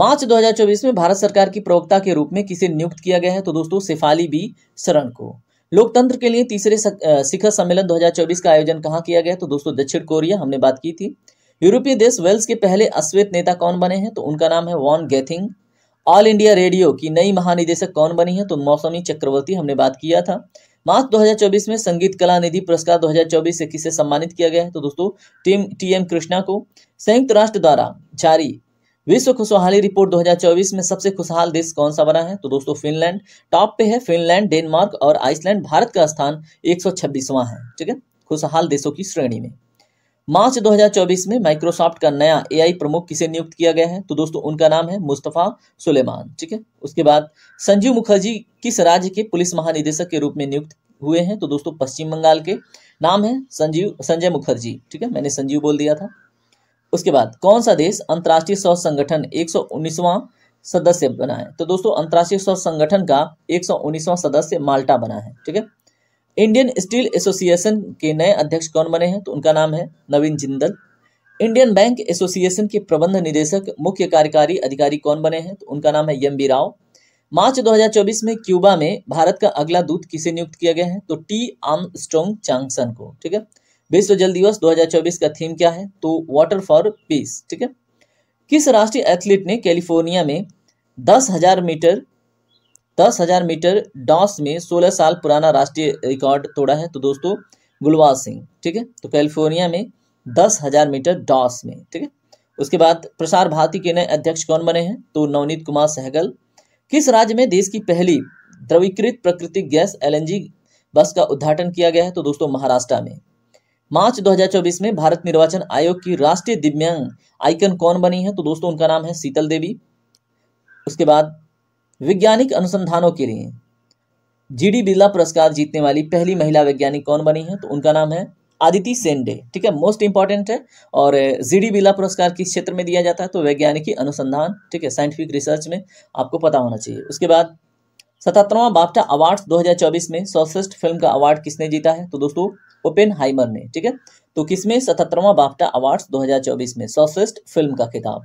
मार्च 2024 में भारत सरकार की प्रवक्ता के रूप में किसे नियुक्त किया गया है तो दोस्तों सिफाली बी शरण को लोकतंत्र के लिए तीसरे शिखर सम्मेलन 2024 का आयोजन कहाँ किया गया तो दोस्तों दक्षिण कोरिया हमने बात की थी यूरोपीय देश वेल्स के पहले अश्वेत नेता कौन बने हैं तो उनका नाम है Vaughan Gething All India Radio की नई महानिदेशक कौन बनी है तो मौसमी चक्रवर्ती हमने बात किया था मार्च 2024 में संगीत कला निधि पुरस्कार 2024 इक्कीस से सम्मानित किया गया है तो दोस्तों टीम टी एम कृष्णा को संयुक्त राष्ट्र द्वारा जारी विश्व खुशहाली रिपोर्ट 2024 में सबसे खुशहाल देश कौन सा बना है तो दोस्तों फिनलैंड टॉप पे है फिनलैंड डेनमार्क और आइसलैंड भारत का स्थान 126वां है ठीक है खुशहाल देशों की श्रेणी में मार्च 2024 में माइक्रोसॉफ्ट का नया एआई प्रमुख किसे नियुक्त किया गया है तो दोस्तों उनका नाम है मुस्तफ़ा सुलेमान ठीक है उसके बाद संजीव मुखर्जी किस राज्य के पुलिस महानिदेशक के रूप में नियुक्त हुए हैं तो दोस्तों पश्चिम बंगाल के नाम है संजीव संजय मुखर्जी ठीक है मैंने संजीव बोल दिया था उसके बाद कौन सा देश अंतर्राष्ट्रीय स्व संगठन एक सदस्य बना है तो दोस्तों अंतर्राष्ट्रीय स्व संगठन का एक सदस्य माल्टा बना है ठीक है इंडियन स्टील एसोसिएशन के नए अध्यक्ष कौन बने हैं तो उनका नाम है Naveen Jindal Indian Bank Association के प्रबंध निदेशक मुख्य कार्यकारी अधिकारी कौन बने हैं तो उनका नाम है एम बी राव मार्च 2024 में क्यूबा में भारत का अगला दूत किसे नियुक्त किया गया है तो टी आम स्ट्रोंग चांगसन को ठीक है विश्व जल दिवस 2024 का थीम क्या है तो वाटर फॉर पीस ठीक है किस राष्ट्रीय एथलीट ने कैलिफोर्निया में दस हजार मीटर दस हजार मीटर डॉस में सोलह साल पुराना राष्ट्रीय रिकॉर्ड तोड़ा है तो दोस्तों गुलबाज सिंह ठीक है तो कैलिफोर्निया में दस हजार मीटर डॉस में ठीक है उसके बाद प्रसार भारती के नए अध्यक्ष कौन बने हैं तो नवनीत कुमार सहगल किस राज्य में देश की पहली द्रवीकृत प्राकृतिक गैस एल बस का उद्घाटन किया गया है तो दोस्तों महाराष्ट्र में मार्च 2024 में भारत निर्वाचन आयोग की राष्ट्रीय दिव्यांग आइकन कौन बनी है तो दोस्तों उनका नाम है शीतल देवी उसके बाद वैज्ञानिक अनुसंधानों के लिए जी डी बिरला पुरस्कार जीतने वाली पहली महिला वैज्ञानिक कौन बनी है तो उनका नाम है आदिति सेंडे ठीक है मोस्ट इंपॉर्टेंट है और eh, जी डी बिरला पुरस्कार किस क्षेत्र में दिया जाता है तो वैज्ञानिकी अनुसंधान ठीक है साइंटिफिक रिसर्च में आपको पता होना चाहिए उसके बाद सतहत्तरवां बाफ्टा अवार्ड्स 2024 में सर्वश्रेष्ठ फिल्म का अवार्ड किसने जीता है तो दोस्तों ओपेन हाइमर ने ठीक है तो किसमें सतहत्तरवां बाफ्टा अवार्ड्स 2024 में सर्वश्रेष्ठ फिल्म का खिताब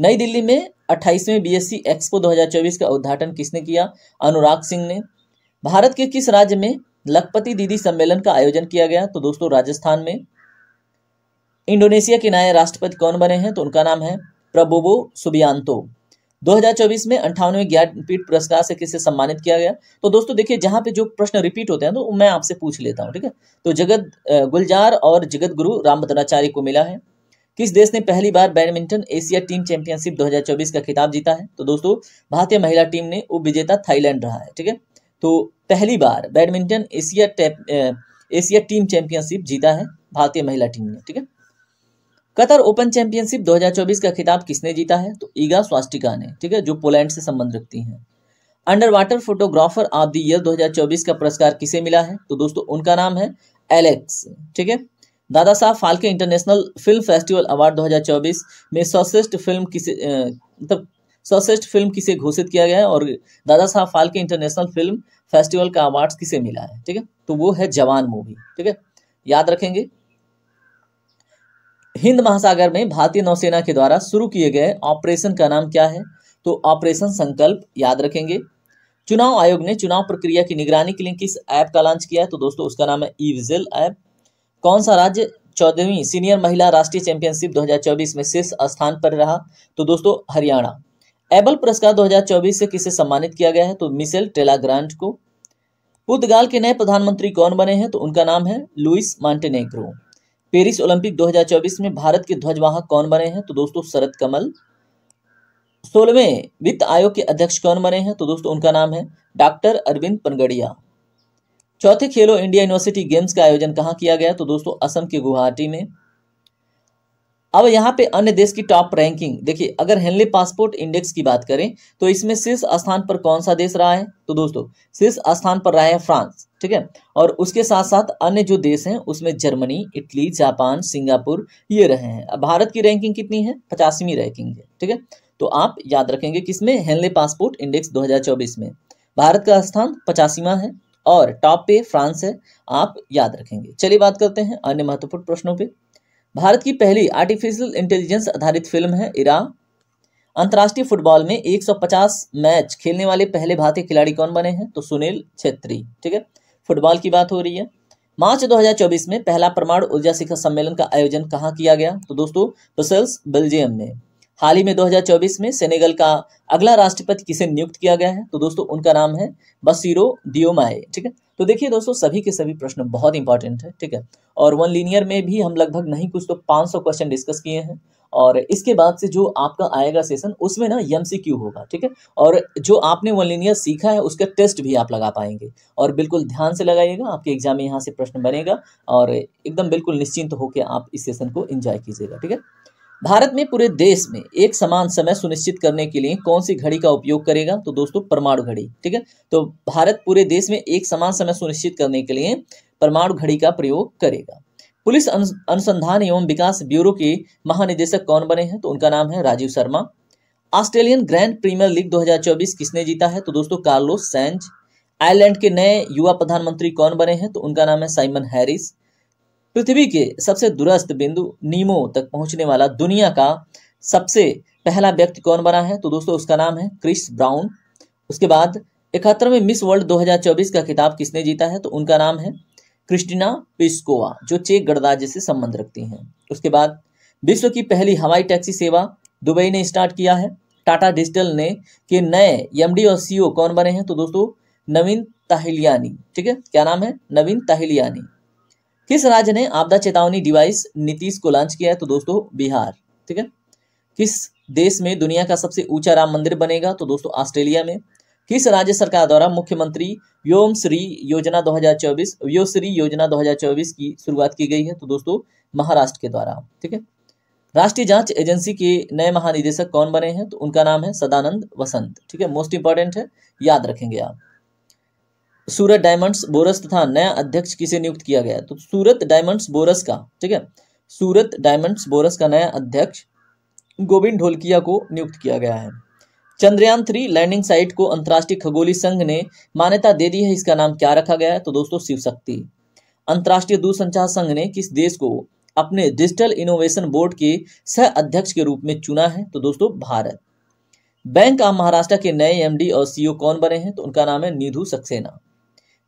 नई दिल्ली में अट्ठाईसवें बीएससी एक्सपो 2024 का उद्घाटन किसने किया अनुराग सिंह ने भारत के किस राज्य में लखपति दीदी सम्मेलन का आयोजन किया गया तो दोस्तों राजस्थान में इंडोनेशिया के नए राष्ट्रपति कौन बने हैं तो उनका नाम है प्रबोबो सुबियांतो 2024 में अंठानवे ज्ञानपीठ पुरस्कार से किसे सम्मानित किया गया तो दोस्तों देखिए जहाँ पे जो प्रश्न रिपीट होते हैं तो मैं आपसे पूछ लेता हूँ ठीक है तो जगत गुलजार और जगत गुरु रामभद्राचार्य को मिला है किस देश ने पहली बार बैडमिंटन एशिया टीम चैंपियनशिप 2024 का खिताब जीता है तो दोस्तों भारतीय महिला टीम ने वो विजेता थाईलैंड रहा है ठीक है तो पहली बार badminton Asia Asia team championship जीता है भारतीय महिला टीम ने ठीक है कतर ओपन चैंपियनशिप 2024 का खिताब किसने जीता है तो ईगा स्वास्टिका ने ठीक है जो पोलैंड से संबंध रखती है under water photographer of the year 2024 का पुरस्कार किसे मिला है तो दोस्तों उनका नाम है एलेक्स ठीक है Dadasaheb Phalke international film festival award 2024 में सर्वश्रेष्ठ फिल्म किसे मतलब सर्वश्रेष्ठ फिल्म किसे घोषित किया गया है और Dadasaheb Phalke international film festival का अवार्ड किसे मिला है ठीक है तो वो है जवान मूवी ठीक है याद रखेंगे हिंद महासागर में भारतीय नौसेना के द्वारा शुरू किए गए ऑपरेशन का नाम क्या है तो ऑपरेशन संकल्प याद रखेंगे चुनाव आयोग ने चुनाव प्रक्रिया की निगरानी के लिए किस ऐप का लॉन्च किया है तो दोस्तों उसका नाम है ई ऐप कौन सा राज्य चौदहवीं सीनियर महिला राष्ट्रीय चैंपियनशिप 2024 में शीर्ष स्थान पर रहा तो दोस्तों हरियाणा एबल पुरस्कार 2024 से किसे सम्मानित किया गया है तो मिसेल टेला ग्रांट को पुर्तगाल के नए प्रधानमंत्री कौन बने हैं तो उनका नाम है लुइस मॉन्टेनेग्रो पेरिस ओलंपिक 2024 में भारत के ध्वजवाहक कौन बने हैं तो दोस्तों शरद कमल सोलहवें वित्त आयोग के अध्यक्ष कौन बने हैं तो दोस्तों उनका नाम है डॉक्टर अरविंद पनगड़िया चौथे खेलो इंडिया यूनिवर्सिटी गेम्स का आयोजन कहाँ किया गया तो दोस्तों असम के गुवाहाटी में अब यहाँ पे अन्य देश की टॉप रैंकिंग देखिए अगर हेनले पासपोर्ट इंडेक्स की बात करें तो इसमें शीर्ष स्थान पर कौन सा देश रहा है तो दोस्तों शीर्ष स्थान पर रहा है फ्रांस ठीक है और उसके साथ साथ अन्य जो देश हैं उसमें जर्मनी इटली जापान सिंगापुर ये रहे हैं अब भारत की रैंकिंग कितनी है पचासवीं रैंकिंग है ठीक है तो आप याद रखेंगे किसमें हेनले पासपोर्ट इंडेक्स दो में भारत का स्थान पचासीवा है और टॉप पे फ्रांस है आप याद रखेंगे चलिए बात करते हैं अन्य महत्वपूर्ण प्रश्नों पे भारत की पहली आर्टिफिशियल इंटेलिजेंस आधारित फिल्म है इरा अंतर्राष्ट्रीय फुटबॉल में 150 मैच खेलने वाले पहले भारतीय खिलाड़ी कौन बने हैं तो सुनील छेत्री ठीक है फुटबॉल की बात हो रही है मार्च 2024 में पहला परमाणु ऊर्जा शिखर सम्मेलन का आयोजन कहाँ किया गया तो दोस्तों ब्रसेल्स बेल्जियम में हाल ही में 2024 में सेनेगल का अगला राष्ट्रपति किसे नियुक्त किया गया है तो दोस्तों उनका नाम है बसीरो दियोमाए ठीक है तो देखिए दोस्तों सभी के सभी प्रश्न बहुत इंपॉर्टेंट है ठीक है और वन लीनियर में भी हम लगभग नहीं कुछ तो 500 क्वेश्चन डिस्कस किए हैं और इसके बाद से जो आपका आएगा सेशन उसमें ना यम होगा ठीक है और जो आपने वन लीनियर सीखा है उसका टेस्ट भी आप लगा पाएंगे और बिल्कुल ध्यान से लगाइएगा आपके एग्जाम में यहाँ से प्रश्न बनेगा और एकदम बिल्कुल निश्चिंत तो होकर आप इस सेशन को इंजॉय कीजिएगा ठीक है भारत में पूरे देश में एक समान समय सुनिश्चित करने के लिए कौन सी घड़ी का उपयोग करेगा तो दोस्तों परमाणु घड़ी ठीक है तो भारत पूरे देश में एक समान समय सुनिश्चित करने के लिए परमाणु घड़ी का प्रयोग करेगा पुलिस अनुसंधान एवं विकास ब्यूरो के महानिदेशक कौन बने हैं तो उनका नाम है Rajiv Sharma Australian grand premier league 2024 किसने जीता है तो दोस्तों कार्लोस सैंज आयरलैंड के नए युवा प्रधानमंत्री कौन बने हैं तो उनका नाम है साइमन हैरिस पृथ्वी के सबसे दूरस्थ बिंदु नीमो तक पहुंचने वाला दुनिया का सबसे पहला व्यक्ति कौन बना है तो दोस्तों उसका नाम है क्रिस ब्राउन उसके बाद इकहत्तरवें मिस वर्ल्ड 2024 का खिताब किसने जीता है तो उनका नाम है क्रिस्टिना पिस्कोवा जो चेक गणराज्य से संबंध रखती हैं उसके बाद विश्व की पहली हवाई टैक्सी सेवा दुबई ने स्टार्ट किया है टाटा डिजिटल ने के नए एम और सी कौन बने हैं तो दोस्तों नवीन ताहिलियानी ठीक है क्या नाम है नवीन ताहिलियानी किस राज्य ने आपदा चेतावनी डिवाइस नीतीश को लॉन्च किया है तो दोस्तों बिहार ठीक है किस देश में दुनिया का सबसे ऊंचा राम मंदिर बनेगा तो दोस्तों ऑस्ट्रेलिया में किस राज्य सरकार द्वारा मुख्यमंत्री व्योम श्री योजना 2024 व्योश्री योजना 2024 की शुरुआत की गई है तो दोस्तों महाराष्ट्र के द्वारा ठीक है राष्ट्रीय जांच एजेंसी के नए महानिदेशक कौन बने हैं तो उनका नाम है सदानंद वसंत ठीक है मोस्ट इंपॉर्टेंट है याद रखेंगे आप सूरत डायमंड्स बोरस तथा नया अध्यक्ष किसे नियुक्त किया गया तो सूरत डायमंड्स बोरस का ठीक है सूरत डायमंड्स बोरस का नया अध्यक्ष गोविंद ढोलकिया को नियुक्त किया गया है चंद्रयान थ्री लैंडिंग साइट को अंतर्राष्ट्रीय खगोली संघ ने मान्यता दे दी है इसका नाम क्या रखा गया है तो दोस्तों शिव शक्ति अंतर्राष्ट्रीय दूरसंचार संघ ने किस देश को अपने डिजिटल इनोवेशन बोर्ड के सह अध्यक्ष के रूप में चुना है तो दोस्तों भारत बैंक ऑफ महाराष्ट्र के नए एमडी और सीईओ e कौन बने हैं तो उनका नाम है निधु सक्सेना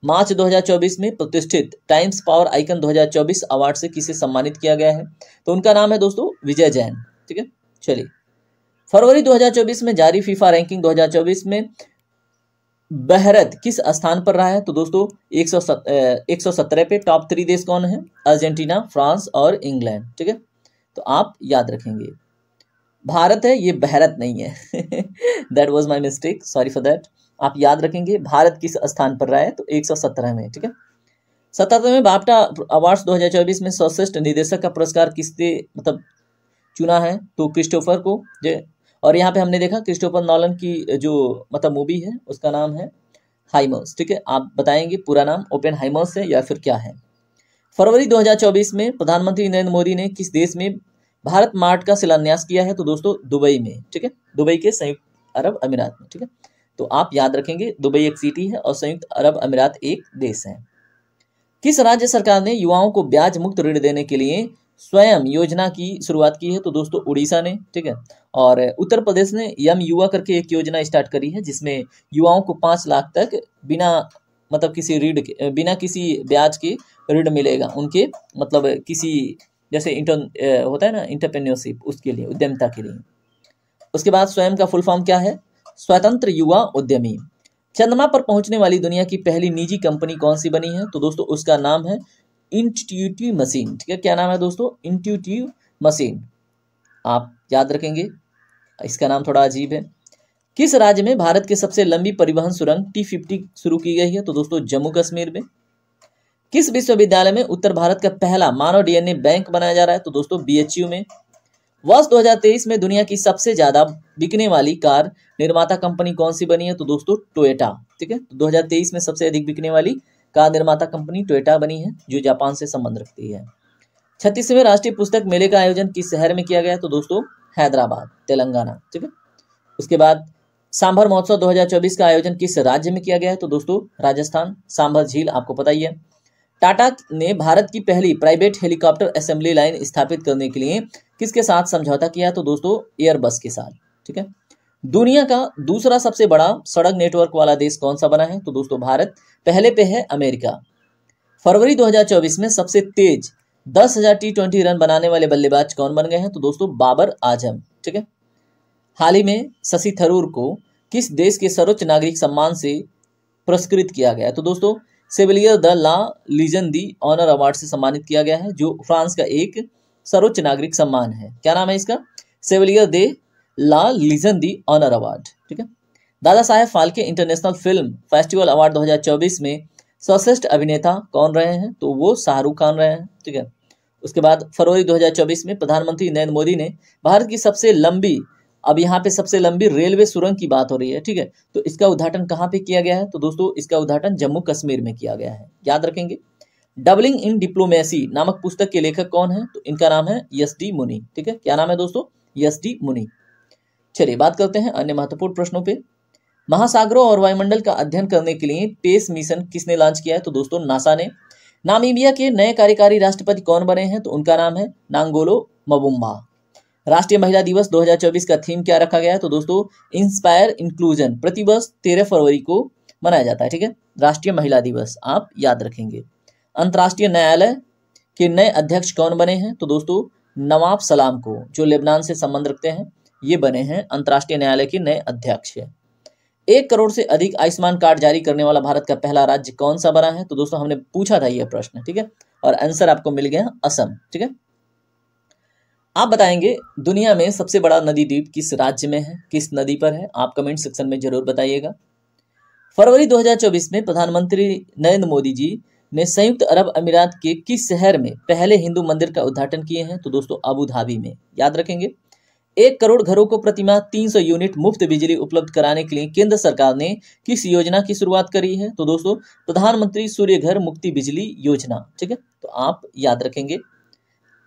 मार्च 2024 में प्रतिष्ठित टाइम्स पावर आइकन 2024 अवार्ड से किसे सम्मानित किया गया है तो उनका नाम है दोस्तों विजय जैन ठीक है चलिए फरवरी 2024 में जारी फीफा रैंकिंग 2024 में बहरत किस स्थान पर रहा है तो दोस्तों एक सौ सत्रह पे टॉप थ्री देश कौन है अर्जेंटीना फ्रांस और इंग्लैंड ठीक है तो आप याद रखेंगे भारत है ये बहरत नहीं है that was my mistake sorry for that आप याद रखेंगे भारत किस स्थान पर रहा है तो एक में ठीक है सत्रहवें बापटा अवार्ड्स 2024 में सर्वश्रेष्ठ निर्देशक का पुरस्कार किसने मतलब चुना है तो क्रिस्टोफर को जे और यहाँ पे हमने देखा क्रिस्टोफर नॉलन की जो मतलब मूवी है उसका नाम है हाइमर्स ठीक है आप बताएंगे पूरा नाम ओपन हाइमर्स है या फिर क्या है फरवरी 2024 में प्रधानमंत्री नरेंद्र मोदी ने किस देश में भारत मार्ट का शिलान्यास किया है तो दोस्तों दुबई में ठीक है दुबई के संयुक्त अरब अमीरात में ठीक है तो आप याद रखेंगे दुबई एक सिटी है और संयुक्त अरब अमीरात एक देश है किस राज्य सरकार ने युवाओं को ब्याज मुक्त ऋण देने के लिए स्वयं योजना की शुरुआत की है तो दोस्तों उड़ीसा ने ठीक है और उत्तर प्रदेश ने यम युवा करके एक योजना स्टार्ट करी है जिसमें युवाओं को पांच लाख तक बिना मतलब किसी ऋण बिना किसी ब्याज के ऋण मिलेगा उनके मतलब किसी जैसे इंटर होता है ना इंटरप्रेन्योरशिप उसके लिए उद्यमता के लिए उसके बाद स्वयं का फुल फॉर्म क्या है स्वतंत्र युवा उद्यमी चंद्रमा पर पहुंचने वाली दुनिया की पहली निजी कंपनी कौन सी बनी है तो दोस्तों उसका नाम है इंट्यूटिव मशीन ठीक है क्या नाम है दोस्तों इंट्यूटिव मशीन आप याद रखेंगे इसका नाम थोड़ा अजीब है किस राज्य में भारत की सबसे लंबी परिवहन सुरंग टी फिफ्टी शुरू की गई है तो दोस्तों जम्मू कश्मीर में किस विश्वविद्यालय में उत्तर भारत का पहला मानव डीएनए बैंक बनाया जा रहा है तो दोस्तों बीएचयू में वर्ष 2023 में दुनिया की सबसे ज्यादा बिकने वाली कार निर्माता कंपनी कौन सी बनी है तो दोस्तों टोयोटा ठीक है तो दो में सबसे अधिक बिकने वाली कार निर्माता कंपनी टोयोटा बनी है जो जापान से संबंध रखती है छत्तीसवें राष्ट्रीय पुस्तक मेले का आयोजन किस शहर में किया गया तो दोस्तों हैदराबाद तेलंगाना ठीक है उसके बाद सांभर महोत्सव 2024 का आयोजन किस राज्य में किया गया है तो दोस्तों राजस्थान सांभर झील आपको पता ही है टाटा ने भारत की पहली प्राइवेट हेलीकॉप्टर असेंबली लाइन स्थापित करने के लिए किसके साथ समझौता किया तो दोस्तों एयरबस के साथ ठीक है दुनिया का दूसरा सबसे बड़ा सड़क नेटवर्क वाला देश कौन सा बना है तो दोस्तों भारत पहले पे है अमेरिका फरवरी 2024 में सबसे तेज दस हजार टी ट्वेंटी रन बनाने वाले बल्लेबाज कौन बन गए हैं तो दोस्तों बाबर आजम ठीक है हाल ही में शशि थरूर को किस देश के सर्वोच्च नागरिक सम्मान से पुरस्कृत किया गया तो दोस्तों Chevalier de la Legion d'honneur award से सम्मानित किया गया है जो फ्रांस का एक सर्वोच्च नागरिक सम्मान है क्या नाम है इसका सेवलियर दे ला लिजन दी ऑनर अवार्ड ठीक है Dadasaheb Phalke international film festival award 2024 में सर्वश्रेष्ठ अभिनेता कौन रहे हैं तो वो शाहरुख खान रहे हैं ठीक है उसके बाद फरवरी 2024 में प्रधानमंत्री नरेंद्र मोदी ने भारत की सबसे लंबी अब यहाँ पे सबसे लंबी रेलवे सुरंग की बात हो रही है ठीक है तो इसका उद्घाटन कहाँ पे किया गया है तो दोस्तों इसका उद्घाटन जम्मू कश्मीर में किया गया है याद रखेंगे डबलिंग इन डिप्लोमेसी नामक पुस्तक के लेखक कौन है तो इनका नाम है यस डी मुनि ठीक है क्या नाम है दोस्तों यस डी मुनि चलिए बात करते हैं अन्य महत्वपूर्ण प्रश्नों पे महासागरों और वायुमंडल का अध्ययन करने के लिए पेस मिशन किसने लॉन्च किया है तो दोस्तों नासा ने नामीबिया के नए कार्यकारी राष्ट्रपति कौन बने हैं तो उनका नाम है नांगोलो मबुम्बा राष्ट्रीय महिला दिवस 2024 का थीम क्या रखा गया है तो दोस्तों इंस्पायर इंक्लूजन प्रतिवर्ष तेरह फरवरी को मनाया जाता है ठीक है राष्ट्रीय महिला दिवस आप याद रखेंगे अंतर्राष्ट्रीय न्यायालय के नए अध्यक्ष कौन बने हैं तो दोस्तों नवाब सलाम को जो लेबनान से संबंध रखते हैं ये बने हैं अंतर्राष्ट्रीय न्यायालय के नए अध्यक्ष एक करोड़ से अधिक आयुष्मान कार्ड जारी करने वाला भारत का पहला राज्य कौन सा बना है तो दोस्तों हमने पूछा था यह प्रश्न ठीक है और आंसर आपको मिल गया असम ठीक है आप बताएंगे दुनिया में सबसे बड़ा नदी द्वीप किस राज्य में है किस नदी पर है आप कमेंट सेक्शन में जरूर बताइएगा फरवरी 2024 में प्रधानमंत्री नरेंद्र मोदी जी ने संयुक्त अरब अमीरात के किस शहर में पहले हिंदू मंदिर का उद्घाटन किए हैं तो दोस्तों अबू धाबी में याद रखेंगे एक करोड़ घरों को प्रतिमा 300 यूनिट मुफ्त बिजली उपलब्ध कराने के लिए केंद्र सरकार ने किस योजना की शुरुआत करी है तो दोस्तों प्रधानमंत्री सूर्य घर मुक्ति बिजली योजना ठीक है तो आप याद रखेंगे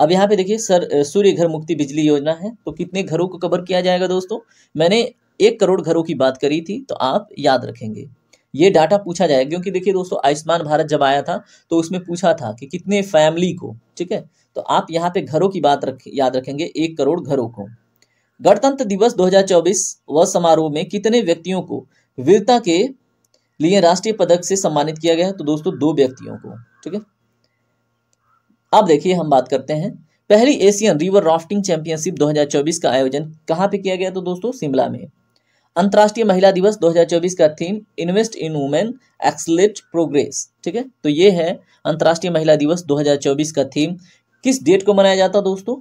अब यहाँ पे देखिए सर सूर्य घर मुक्ति बिजली योजना है तो कितने घरों को कवर किया जाएगा दोस्तों मैंने एक करोड़ घरों की बात करी थी तो आप याद रखेंगे ये डाटा पूछा जाएगा क्योंकि देखिए दोस्तों आयुष्मान भारत जब आया था तो उसमें पूछा था कि कितने फैमिली को ठीक है तो आप यहाँ पे घरों की बात रख याद रखेंगे एक करोड़ घरों को गणतंत्र दिवस 2024 व समारोह में कितने व्यक्तियों को वीरता के लिए राष्ट्रीय पदक से सम्मानित किया गया तो दोस्तों दो व्यक्तियों को ठीक है अब देखिए हम बात करते हैं पहली एशियन रिवर राफ्टिंग चैंपियनशिप 2024 का आयोजन कहाँ पे किया गया तो दोस्तों शिमला में अंतर्राष्ट्रीय महिला दिवस 2024 का theme invest in women accelerate progress ठीक है तो ये है अंतर्राष्ट्रीय महिला दिवस 2024 का थीम किस डेट को मनाया जाता है दोस्तों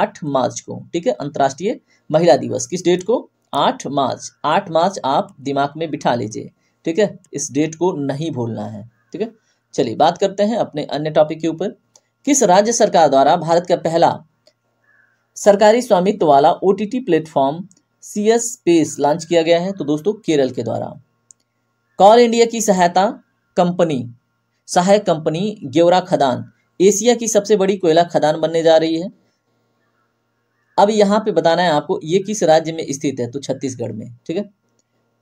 8 मार्च को ठीक है अंतर्राष्ट्रीय महिला दिवस किस डेट को 8 मार्च 8 मार्च आप दिमाग में बिठा लीजिए ठीक है इस डेट को नहीं भूलना है ठीक है चलिए बात करते हैं अपने अन्य टॉपिक के ऊपर किस राज्य सरकार द्वारा भारत का पहला सरकारी स्वामित्व वाला O T platform C S space launch किया गया है तो दोस्तों केरल के द्वारा कॉल इंडिया की सहायता कंपनी सहायक कंपनी गेवरा खदान एशिया की सबसे बड़ी कोयला खदान बनने जा रही है अब यहाँ पे बताना है आपको ये किस राज्य में स्थित है तो छत्तीसगढ़ में ठीक है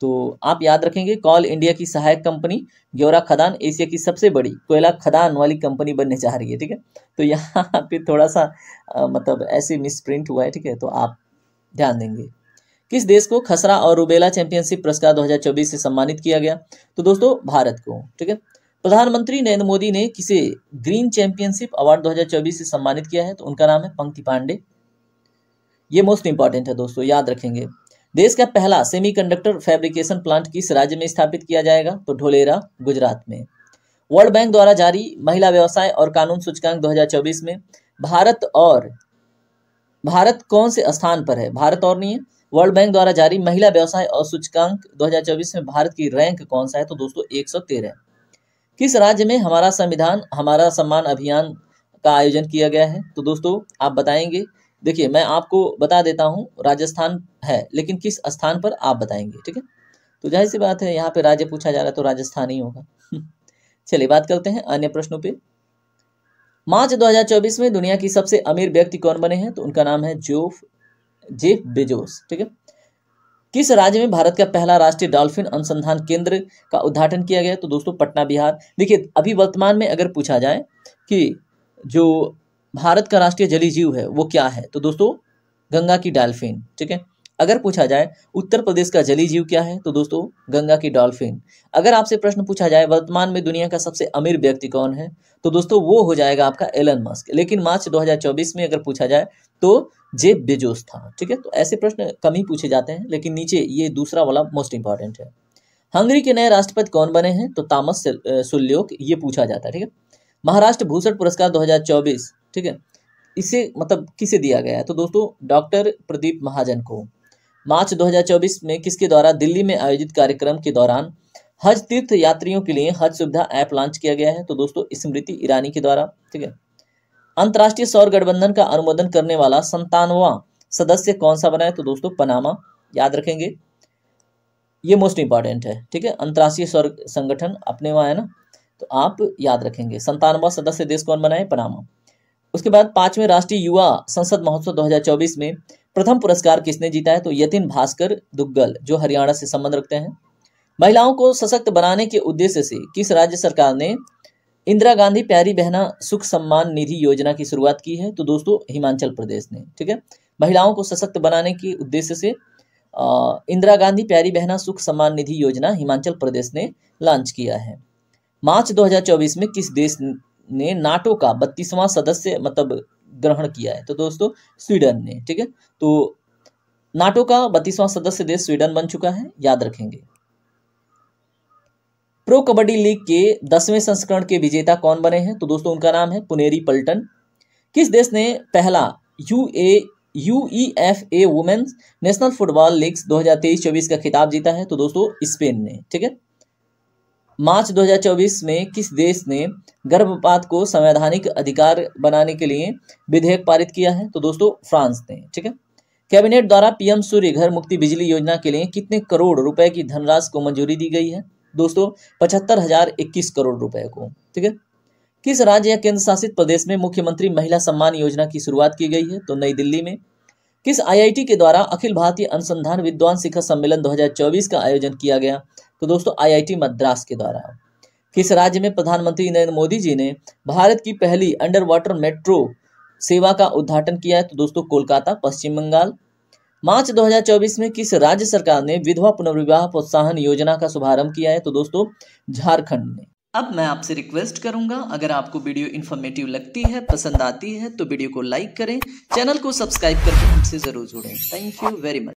तो आप याद रखेंगे कॉल इंडिया की सहायक कंपनी गेवरा खदान एशिया की सबसे बड़ी कोयला खदान वाली कंपनी बनने जा रही है ठीक है तो यहाँ पे थोड़ा सा आ, मतलब ऐसे मिस प्रिंट हुआ है ठीक है तो आप ध्यान देंगे किस देश को खसरा और रुबेला चैंपियनशिप पुरस्कार 2024 से सम्मानित किया गया तो दोस्तों भारत को ठीक है प्रधानमंत्री नरेंद्र मोदी ने किसे ग्रीन चैंपियनशिप अवार्ड 2024 से सम्मानित किया है तो उनका नाम है पंक्ति पांडे ये मोस्ट इंपॉर्टेंट है दोस्तों याद रखेंगे देश का पहला सेमी फैब्रिकेशन प्लांट किस राज्य में स्थापित किया जाएगा तो ढोलेरा गुजरात में वर्ल्ड बैंक द्वारा जारी महिला व्यवसाय और कानून सूचकांक दो में भारत और भारत कौन से स्थान पर है भारत और नहीं है वर्ल्ड बैंक द्वारा जारी महिला व्यवसाय और सूचकांक दो में भारत की रैंक कौन सा है तो दोस्तों एक किस राज्य में हमारा संविधान हमारा सम्मान अभियान का आयोजन किया गया है तो दोस्तों आप बताएंगे देखिए मैं आपको बता देता हूँ राजस्थान है लेकिन किस स्थान पर आप बताएंगे ठीक है तो जाहिर सी बात है यहाँ पे राज्य पूछा जा रहा है तो राजस्थान ही होगा चलिए बात करते हैं अन्य प्रश्नों पे मार्च 2024 में दुनिया की सबसे अमीर व्यक्ति कौन बने हैं तो उनका नाम है जोफ जेफ बेजोस ठीक है किस राज्य में भारत का पहला राष्ट्रीय डॉल्फिन अनुसंधान केंद्र का उद्घाटन किया गया तो दोस्तों पटना बिहार देखिए अभी वर्तमान में अगर पूछा जाए कि जो भारत का राष्ट्रीय जलीय जीव है वो क्या है तो दोस्तों गंगा की डॉल्फिन ठीक है अगर पूछा जाए उत्तर प्रदेश का जली जीव क्या है तो दोस्तों गंगा की डॉल्फिन अगर आपसे प्रश्न पूछा जाए वर्तमान में दुनिया का सबसे अमीर व्यक्ति कौन है तो दोस्तों वो हो जाएगा आपका एलन मस्क लेकिन मार्च 2024 में अगर पूछा जाए तो जेब बेजोस था ठीक है तो ऐसे प्रश्न कम ही पूछे जाते हैं लेकिन नीचे ये दूसरा वाला मोस्ट इंपॉर्टेंट है हंगरी के नए राष्ट्रपति कौन बने हैं तो तामस सुल्योक ये पूछा जाता है ठीक है महाराष्ट्र भूषण पुरस्कार 2024 ठीक है इसे मतलब किसे दिया गया है तो दोस्तों डॉक्टर प्रदीप महाजन को मार्च 2024 में किसके द्वारा दिल्ली में आयोजित कार्यक्रम के दौरान हज तीर्थ यात्रियों के लिए हज सुविधा ऐप लॉन्च किया गया है तो दोस्तों स्मृति ईरानी के द्वारा ठीक है अंतर्राष्ट्रीय सौर गठबंधन का अनुमोदन करने वाला संतानवा सदस्य कौन सा बना है तो दोस्तों पनामा याद रखेंगे ये मोस्ट इंपॉर्टेंट है ठीक है अंतर्राष्ट्रीय सौर संगठन अपने वहां है ना तो आप याद रखेंगे संतानवा सदस्य देश कौन बना है पनामा उसके बाद पांचवें राष्ट्रीय युवा संसद महोत्सव 2024 में प्रथम पुरस्कार किसने जीता है तो यतिन भास्कर दुग्गल जो हरियाणा से संबंध रखते हैं महिलाओं को सशक्त बनाने के उद्देश्य से किस राज्य सरकार ने इंदिरा गांधी प्यारी बहना सुख सम्मान निधि योजना की शुरुआत की है तो दोस्तों हिमाचल प्रदेश ने ठीक है महिलाओं को सशक्त बनाने के उद्देश्य से इंदिरा गांधी प्यारी बहना सुख सम्मान निधि योजना हिमाचल प्रदेश ने लॉन्च किया है मार्च 2024 में किस देश ने नाटो का बत्तीसवां सदस्य मतलब ग्रहण किया है तो दोस्तों स्वीडन ने ठीक है तो नाटो का बत्तीसवां सदस्य देश स्वीडन बन चुका है याद रखेंगे प्रो कबड्डी लीग के दसवें संस्करण के विजेता कौन बने हैं तो दोस्तों उनका नाम है पुनेरी पल्टन किस देश ने पहला U A U E F A women's national football league 2023-24 का खिताब जीता है तो दोस्तों स्पेन ने ठीक है मार्च 2024 में किस देश ने गर्भपात को संवैधानिक अधिकार बनाने के लिए विधेयक पारित किया है तो दोस्तों फ्रांस ने ठीक है कैबिनेट द्वारा पीएम सूर्य घर मुक्ति बिजली योजना के लिए कितने करोड़ रुपए की धनराशि को मंजूरी दी गई है दोस्तों पचहत्तर हजार इक्कीस करोड़ रुपए को ठीक है किस राज्य या केंद्र शासित प्रदेश में मुख्यमंत्री महिला सम्मान योजना की शुरुआत की गई है तो नई दिल्ली में किस आईआईटी के द्वारा अखिल भारतीय अनुसंधान विद्वान शिखर सम्मेलन 2024 का आयोजन किया गया तो दोस्तों आईआईटी मद्रास के द्वारा किस राज्य में प्रधानमंत्री नरेंद्र मोदी जी ने भारत की पहली अंडर वाटर मेट्रो सेवा का उद्घाटन किया है तो दोस्तों कोलकाता पश्चिम बंगाल मार्च 2024 में किस राज्य सरकार ने विधवा पुनर्विवाह प्रोत्साहन योजना का शुभारंभ किया है तो दोस्तों झारखंड ने अब मैं आपसे रिक्वेस्ट करूंगा अगर आपको वीडियो इन्फॉर्मेटिव लगती है पसंद आती है तो वीडियो को लाइक करें चैनल को सब्सक्राइब करके हमसे जरूर जुड़ें थैंक यू वेरी मच